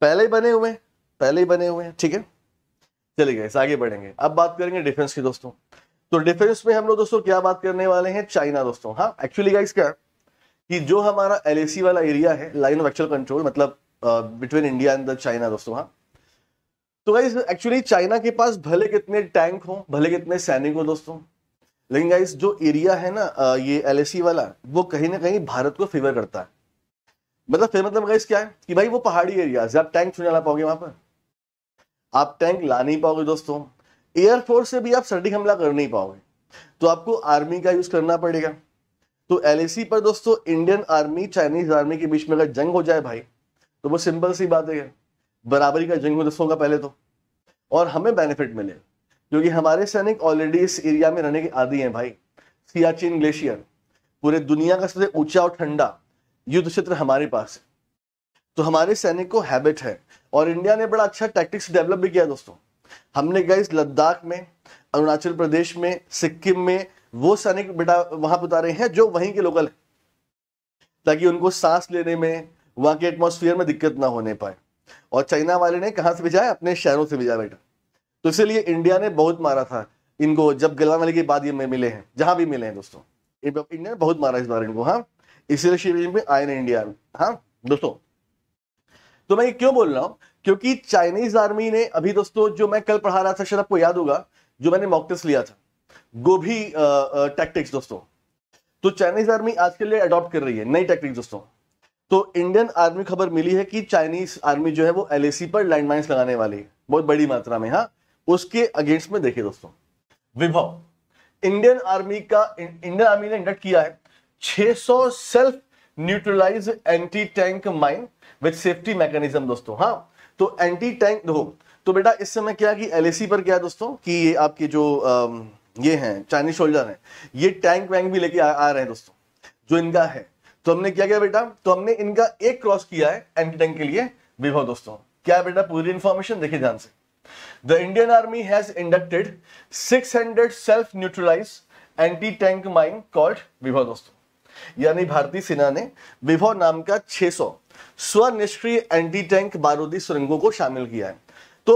पहले बने हुए पहले ही बने हुए हैं ठीक है चले गए आगे बढ़ेंगे अब बात करेंगे डिफेंस की दोस्तों तो डिफेंस में हम लोग दोस्तों क्या बात करने वाले हैं चाइना दोस्तों हाँ एक्चुअली गाइस क्या कि जो हमारा एल वाला एरिया है लाइन ऑफ एक्चुअल कंट्रोल मतलब बिटवीन इंडिया एंड चाइना दोस्तों हाँ तो गाइस एक्चुअली चाइना के पास भले कितने टैंक हो भले कितने सैनिक हो दोस्तों लेकिन गाइस जो एरिया है ना ये एल वाला वो कहीं ना कहीं भारत को फेवर करता है मतलब फिर मतलब गाइस क्या है कि भाई वो पहाड़ी एरिया आप टैंक छूने ला पाओगे वहां पर आप टैंक ला नहीं पाओगे दोस्तों एयरफोर्स से भी आप सर्टिक हमला कर नहीं पाओगे तो आपको आर्मी का यूज करना पड़ेगा तो एल पर दोस्तों इंडियन आर्मी चाइनीज आर्मी के बीच में अगर जंग हो जाए भाई तो वो सिंपल सी बात है बराबरी का जंग हो दोस्तों का पहले तो और हमें बेनिफिट मिले क्योंकि हमारे सैनिक ऑलरेडी इस एरिया में रहने के आदि हैं भाई सियाचिन ग्लेशियर पूरे दुनिया का सबसे ऊंचा और ठंडा युद्ध क्षेत्र हमारे पास है तो हमारे सैनिक को हैबिट है और इंडिया ने बड़ा अच्छा टैक्टिक्स डेवलप भी किया दोस्तों हमने गए लद्दाख में अरुणाचल प्रदेश में सिक्किम में वो सैनिक बेटा वहां पर उतारे हैं जो वहीं के लोकल है ताकि उनको सांस लेने में वहां के एटमोसफियर में दिक्कत ना होने पाए और चाइना वाले ने कहा से भेजा है अपने शहरों से भेजा बेटा तो इसीलिए इंडिया ने बहुत मारा था इनको जब गला वाले के बाद ये मिले हैं जहां भी मिले हैं दोस्तों इंडिया ने बहुत मारा इस बार इनको हाँ इसीलिए श्री में आए इंडिया हाँ दोस्तों तो मैं ये क्यों बोल रहा हूं क्योंकि चाइनीज आर्मी ने अभी दोस्तों जो मैं कल पढ़ा रहा था शायद आपको याद होगा जो मैंने मॉकटेस्ट लिया था गोभी टैक्टिक्स दोस्तों तो चाइनीज आर्मी आज के लिए अडॉप्ट कर रही है नई टैक्टिक्स दोस्तों तो इंडियन आर्मी खबर मिली है कि चाइनीज आर्मी जो है वो एल पर लैंडमाइंस लगाने वाली बहुत बड़ी मात्रा में हाँ उसके अगेंस्ट में देखिए दोस्तों विभव इंडियन आर्मी का इंडियन आर्मी ने इंडक्ट किया है 600 self neutralise anti tank mine with safety mechanism दोस्तों हाँ तो एंटी टैंक हो तो बेटा इस समय क्या कि एल पर क्या दोस्तों कि ये आपके जो ये हैं चाइनीज सोल्जर हैं ये टैंक वैंक भी लेके आ, आ रहे हैं दोस्तों जो इनका है तो हमने क्या किया बेटा तो हमने इनका एक क्रॉस किया है एंटी टैंक के लिए विभव दोस्तों क्या है बेटा पूरी इंफॉर्मेशन देखिए ध्यान से the Indian army has inducted 600 self neutralise anti tank mine called Vibhav दोस्तों यानी भारतीय सेना ने विभव नाम का 600 स्वनिष्क्रिय एंटी टैंक बारूदी सुरंगों को शामिल किया है तो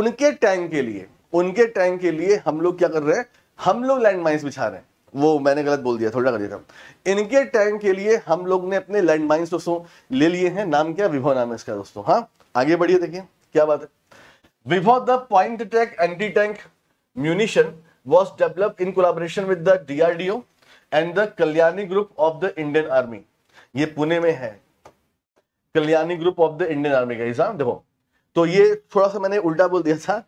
उनके टैंक के लिए उनके टैंक के लिए हम लोग क्या कर रहे हैं हम लोग लैंड माइन्स बिछा रहे हैं वो मैंने गलत बोल दिया थोड़ा कर इनके टैंक के लिए हम लोग ने अपने लैंड माइन्स दोस्तों ले लिए हैं नाम क्या विभो नाम है इसका दोस्तों हाँ आगे बढ़िए देखिए क्या बात है Vibhav the point tank anti tank munition was develop in collaboration with the DRDO and the Kalyani group of the Indian army ये पुणे में है Kalyani group of the Indian army का एग्जाम देखो तो ये थोड़ा सा मैंने उल्टा बोल दिया था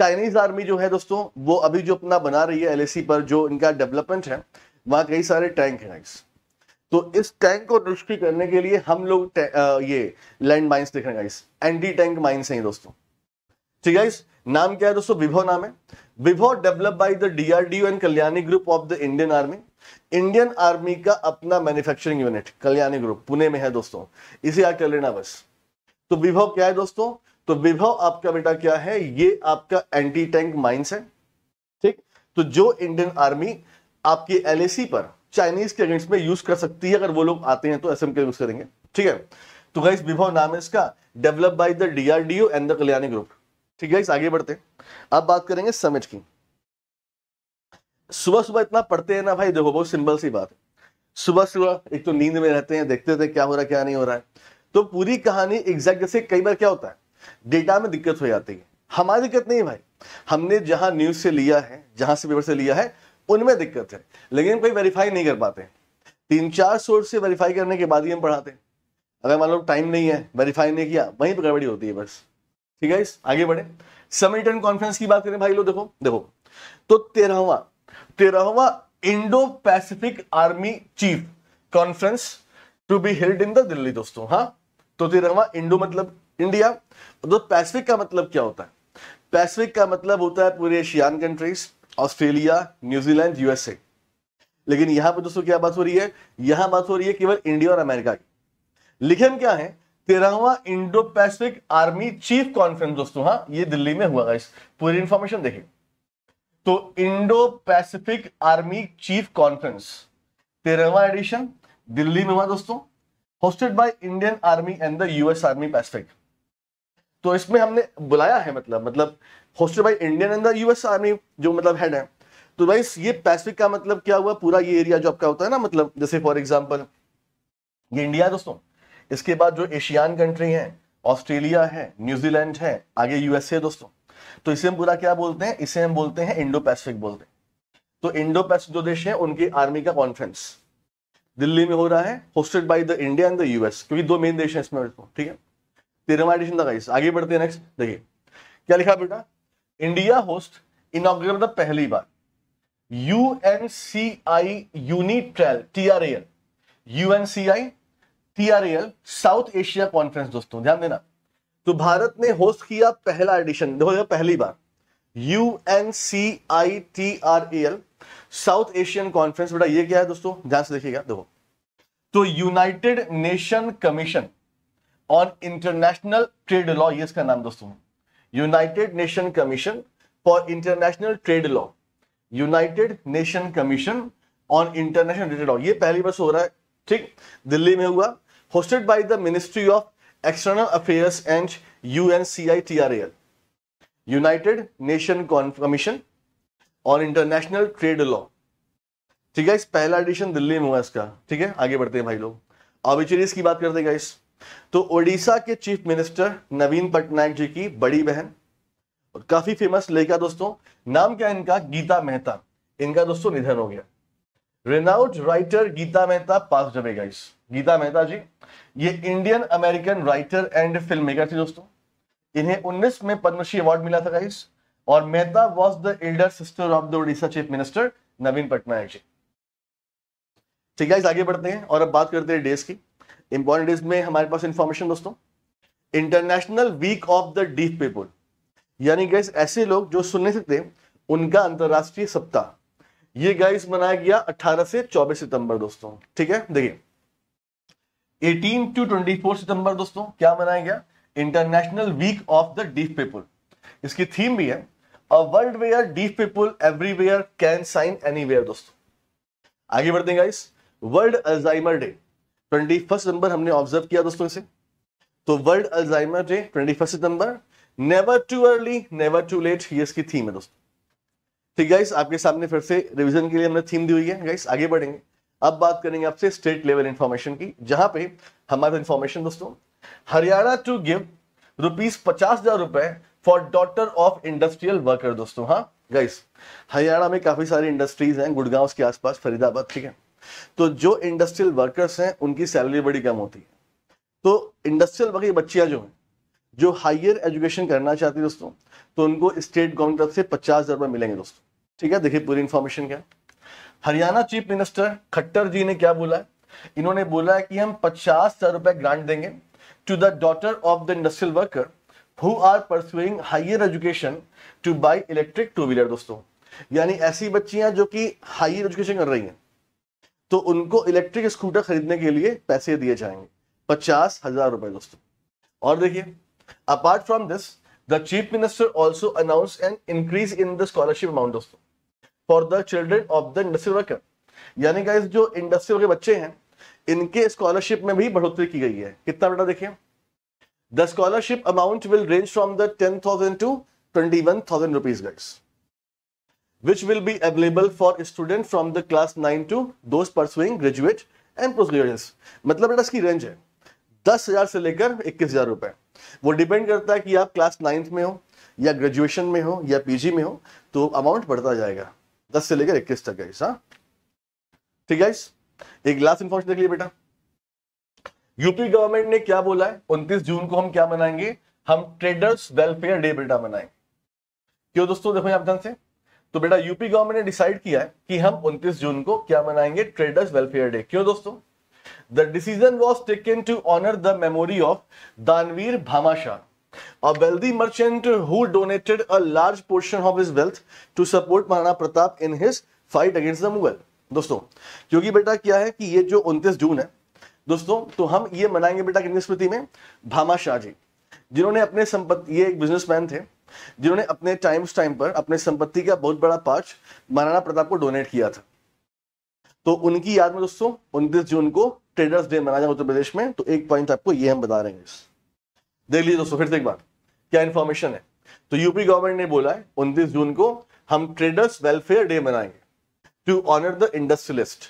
चाइनीज आर्मी जो है दोस्तों वो अभी जो अपना बना रही है एलएसी पर जो इनका डेवलपमेंट है वहां कई सारे टैंक है तो इस टैंक को दृष्टि करने के लिए हम लोग ये लैंड माइन्स देख रहे हैं एंटी टैंक माइन्स हैं दोस्तों ठीक है नाम क्या है दोस्तों विभो नाम है Vibhav develop by the DRDO and Kalyani group of the Indian army Indian army का अपना manufacturing unit Kalyani group Pune में है दोस्तों इसे याद कर लेना बस तो विभव क्या है दोस्तों तो विभव आपका बेटा क्या है ये आपका एंटी टैंक माइंस है ठीक तो जो इंडियन आर्मी आपकी एलएसी पर चाइनीज के अगेंस्ट में यूज कर सकती है अगर वो लोग आते हैं तो एसएम के यूज करेंगे ठीक है तो गाइस विभव नाम है इसका develop by the DRDO and the Kalyani group ठीक है आगे बढ़ते हैं अब बात करेंगे समिट की सुबह सुबह इतना पढ़ते हैं ना भाई देखो बहुत सिंपल सी बात है सुबह सुबह एक तो नींद में रहते हैं देखते थे क्या हो रहा है क्या नहीं हो रहा है तो पूरी कहानी एग्जैक्ट जैसे कई बार क्या होता है डेटा में दिक्कत हो जाती है हमारी दिक्कत नहीं भाई हमने जहां न्यूज से लिया है जहां से पेपर से लिया है उनमें दिक्कत है लेकिन कोई वेरीफाई नहीं कर पाते तीन चार सोर्स से वेरीफाई करने के बाद ही हम पढ़ाते हैं अगर मान लो टाइम नहीं है वेरीफाई नहीं किया वहीं पर गड़बड़ी होती है बस ठीक है आगे बढ़े समिट एंड कॉन्फ्रेंस की बात करें भाई लोग देखो देखो तो तेरहवा तेरहवा Indo Pacific army chief conference to be held in the Delhi दोस्तों हाँ तो तेरहवा इंडो मतलब इंडिया तो पैसिफिक का मतलब क्या होता है पैसिफिक का मतलब होता है पूरे ASEAN countries Australia New Zealand USA लेकिन यहां पर दोस्तों क्या बात हो रही है यहां बात हो रही है केवल इंडिया और अमेरिका की लिखन क्या है तेरहवा Indo Pacific army chief conference दोस्तों हाँ ये दिल्ली में हुआ पूरी इंफॉर्मेशन देखिए तो Indo Pacific army chief conference तेरहवा एडिशन दिल्ली में हुआ दोस्तों hosted by Indian army and the US army Pacific तो इसमें हमने बुलाया है मतलब मतलब hosted by Indian and the US army जो मतलब हेड है तो भाई ये पैसिफिक का मतलब क्या हुआ पूरा ये एरिया जो आपका होता है ना मतलब जैसे फॉर एग्जाम्पल ये इंडिया दोस्तों इसके बाद जो एशियान कंट्री है ऑस्ट्रेलिया है न्यूजीलैंड है आगे यूएसए दोस्तों तो इसे हम पूरा क्या बोलते हैं इसे हम बोलते हैं इंडो पैसिफिक बोलते हैं तो इंडो पैसिफिक जो देश है उनकी आर्मी का कॉन्फ्रेंस दिल्ली में हो रहा है hosted by the India and the US क्योंकि दो मेन देश हैं इसमें ठीक है तेरहवा एडिशन था गाइस आगे बढ़ते हैं नेक्स्ट देखिए क्या लिखा बेटा इंडिया होस्ट इनॉग्रेट द पहली बार U N C I UNCITRAL T R L U N C I T R L South Asia conference दोस्तों ध्यान देना तो भारत ने होस्ट किया पहला एडिशन पहली बार U N C I T R A L South Asian conference बेटा ये क्या है दोस्तों ध्यान से देखिएगा देखो तो United Nation commission on international trade law ये इसका नाम दोस्तों United Nation commission for international trade law United Nation commission on international trade law ये पहली बार हो रहा है ठीक दिल्ली में हुआ hosted by the ministry of External Affairs and UNCITRAL, United Nation commission और इंटरनेशनल ट्रेड लॉ ठीक है पहला एडिशन दिल्ली में हुआ इसका ठीक है आगे बढ़ते हैं भाई लोग ऑबिचरीज की बात करते हैं गाइस तो ओडिशा के चीफ मिनिस्टर नवीन पटनायक जी की बड़ी बहन और काफी फेमस लेखा दोस्तों नाम क्या है इनका गीता मेहता इनका दोस्तों निधन हो गया renowned writer Gita Mehta pass जमे गाइस गीता मेहता जी ये Indian American writer and film maker थे दोस्तों इन्हें 19 में पद्मश्री अवार्ड मिला था गाइस और Mehta was the elder sister of the Orissa chief minister Naveen Patnaik ji ठीक है आगे बढ़ते हैं और अब बात करते हैं डेज की इंपॉर्टेंट डेज में हमारे पास इंफॉर्मेशन दोस्तों international week of the deaf people यानी गाइस ऐसे लोग जो सुन नहीं सकते उनका अंतर्राष्ट्रीय सप्ताह ये गाइस मनाया गया 18 से 24 सितंबर दोस्तों ठीक है देखिए 18 टू 24 सितंबर दोस्तों क्या मनाया गया international week of the deaf people इसकी थीम भी है a world where deaf people everywhere can sign anywhere दोस्तों आगे बढ़ते हैं गाइस वर्ल्ड अल्जाइमर डे 21 सितंबर हमने ऑब्जर्व किया दोस्तों इसे तो वर्ल्ड अल्जाइमर डे 21 सितंबर never too early never too late ये इसकी थीम है दोस्तों ठीक गाइस आपके सामने फिर से रिवीजन के लिए हमने थीम दी हुई है गाइस आगे बढ़ेंगे अब बात करेंगे आपसे स्टेट लेवल इंफॉर्मेशन की जहां पे हमारे पास इंफॉर्मेशन दोस्तों हरियाणा टू गिव रुपीज पचास हजार रुपए for daughter of industrial worker दोस्तों हाँ गाइस हरियाणा में काफी सारी इंडस्ट्रीज हैं गुड़गांव के आसपास फरीदाबाद ठीक है तो जो इंडस्ट्रियल वर्कर्स हैं उनकी सैलरी बड़ी कम होती है तो इंडस्ट्रियल वर्क बच्चियां जो हैं जो हायर एजुकेशन करना चाहती है दोस्तों तो उनको स्टेट गवर्नमेंट तरफ से पचास हजार रुपये मिलेंगे दोस्तों ठीक है देखिए पूरी इंफॉर्मेशन क्या है हरियाणा चीफ मिनिस्टर खट्टर जी ने क्या बोला है इन्होंने बोला है कि हम पचास हजार रुपए ग्रांट देंगे to the daughter of the industrial worker who are pursuing higher education to buy electric two wheeler दोस्तों यानी ऐसी बच्चियां जो कि हायर एजुकेशन कर रही हैं तो उनको इलेक्ट्रिक स्कूटर खरीदने के लिए पैसे दिए जाएंगे पचास हजार रुपए दोस्तों और देखिए apart from this the chief minister also announce an increase in the scholarship amount दोस्तों for the children of the industrial worker यानी गाइस जो इंडस्ट्रियल के बच्चे हैं इनके स्कॉलरशिप में भी बढ़ोतरी की गई है कितना बेटा देखिए the scholarship amount will range from the ten thousand to twenty one thousand rupees guys which will be available for student from the class nine to those pursuing graduate and post graduate मतलब बेटा इसकी रेंज है दस हजार से लेकर इक्कीस हजार रुपए वो डिपेंड करता है कि आप क्लास नाइन्थ में हो या ग्रेजुएशन में हो या पीजी में हो तो अमाउंट बढ़ता जाएगा दस से लेकर इक्कीस तक गाइस हाँ? ठीक है एक लास्ट इन्फॉर्मेशन देख लिया बेटा यूपी गवर्नमेंट ने क्या बोला है उनतीस जून को हम क्या मनाएंगे हम ट्रेडर्स वेलफेयर डे बेटा मनाएंगे क्यों दोस्तों देखो आप ध्यान से तो बेटा यूपी गवर्नमेंट ने डिसाइड किया है कि हम 29 जून को क्या मनाएंगे ट्रेडर्स वेलफेयर डे क्यों दोस्तों the decision was taken to honour the memory of दानवीर Bhamashah A wealthy merchant who donated a large portion of his wealth to support Maharana Pratap in his fight against the Mughal. दोस्तों क्योंकि बेटा क्या है कि ये जो 29 जून है दोस्तों तो हम ये मनाएंगे बेटा कितनी स्मृति में भामा शाह जी जिन्होंने अपने संपत्ति ये एक बिजनेसमैन थे जिन्होंने अपने टाइम्स टाइम पर अपने संपत्ति का बहुत बड़ा पार्ट महाराणा प्रताप को डोनेट किया था तो उनकी याद में दोस्तों 29 जून को ट्रेडर्स डे मनाया जाए उत्तर प्रदेश में तो एक पॉइंट आपको ये हम बता रहे हैं देख लीजिए दोस्तों फिर से एक बार क्या इन्फॉर्मेशन है तो यूपी गवर्नमेंट ने बोला है उनतीस जून को हम ट्रेडर्स वेलफेयर डे मनाएंगे टू ऑनर द इंडस्ट्रियलिस्ट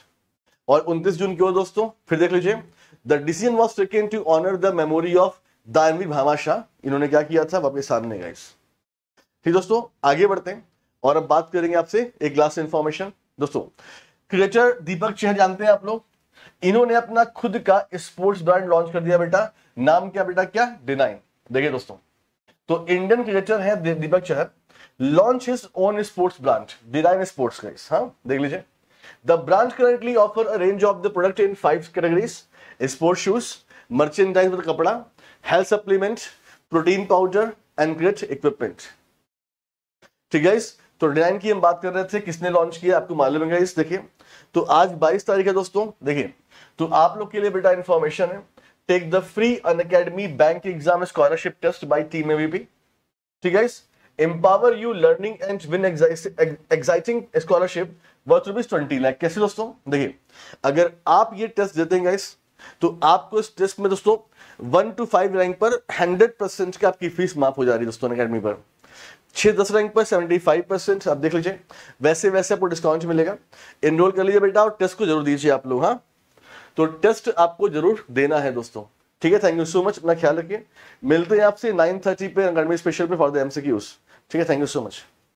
और उनतीस जून क्यों दोस्तों फिर देख लीजिए the decision was taken to honour the memory of दानवी भामाशाह इन्होंने क्या किया था आपके सामने गए ठीक दोस्तों आगे बढ़ते हैं और अब बात करेंगे आपसे एक लास्ट इंफॉर्मेशन दोस्तों क्रिकेटर दीपक चेहर जानते हैं आप लोग इन्होंने अपना खुद का स्पोर्ट्स ब्रांड लॉन्च कर दिया बेटा नाम क्या बेटा क्या डिनाइन देखिए दोस्तों तो इंडियन क्रिकेटर है Deepak Chahar launch his own sports brand D nine sports guys हाँ देख लीजिए the brand currently offer a range of the product in five categories sports shoes merchandise with कपड़ा health supplement protein powder and cricket equipment ठीक है तो डिनाइन की हम बात कर रहे थे किसने लॉन्च किया आपको मालूम है इस देखिए तो आज 22 तारीख है दोस्तों देखिए तो आप लोग के लिए बेटा इन्फॉर्मेशन है take the free Unacademy bank exam scholarship test by team AVP ठीक है empower you learning and win exciting scholarship worth rupees twenty lakh कैसे दोस्तों देखिए अगर आप ये टेस्ट देते हैं गाइस तो आपको इस टेस्ट में दोस्तों वन टू फाइव रैंक पर हंड्रेड परसेंट की आपकी फीस माफ हो जा रही है दोस्तों अकेडमी पर छह दस रैंक पर सेवेंटी फाइव परसेंट आप देख लीजिए वैसे वैसे आपको डिस्काउंट मिलेगा इनरोल कर लीजिए बेटा और टेस्ट को जरूर दीजिए आप लोग हाँ तो टेस्ट आपको जरूर देना है दोस्तों ठीक है थैंक यू सो मच अपना ख्याल रखिए मिलते हैं आपसे नाइन थर्टी पे गणवेश स्पेशल पे फॉर द एमसीक्यूज ठीक है थैंक यू सो मच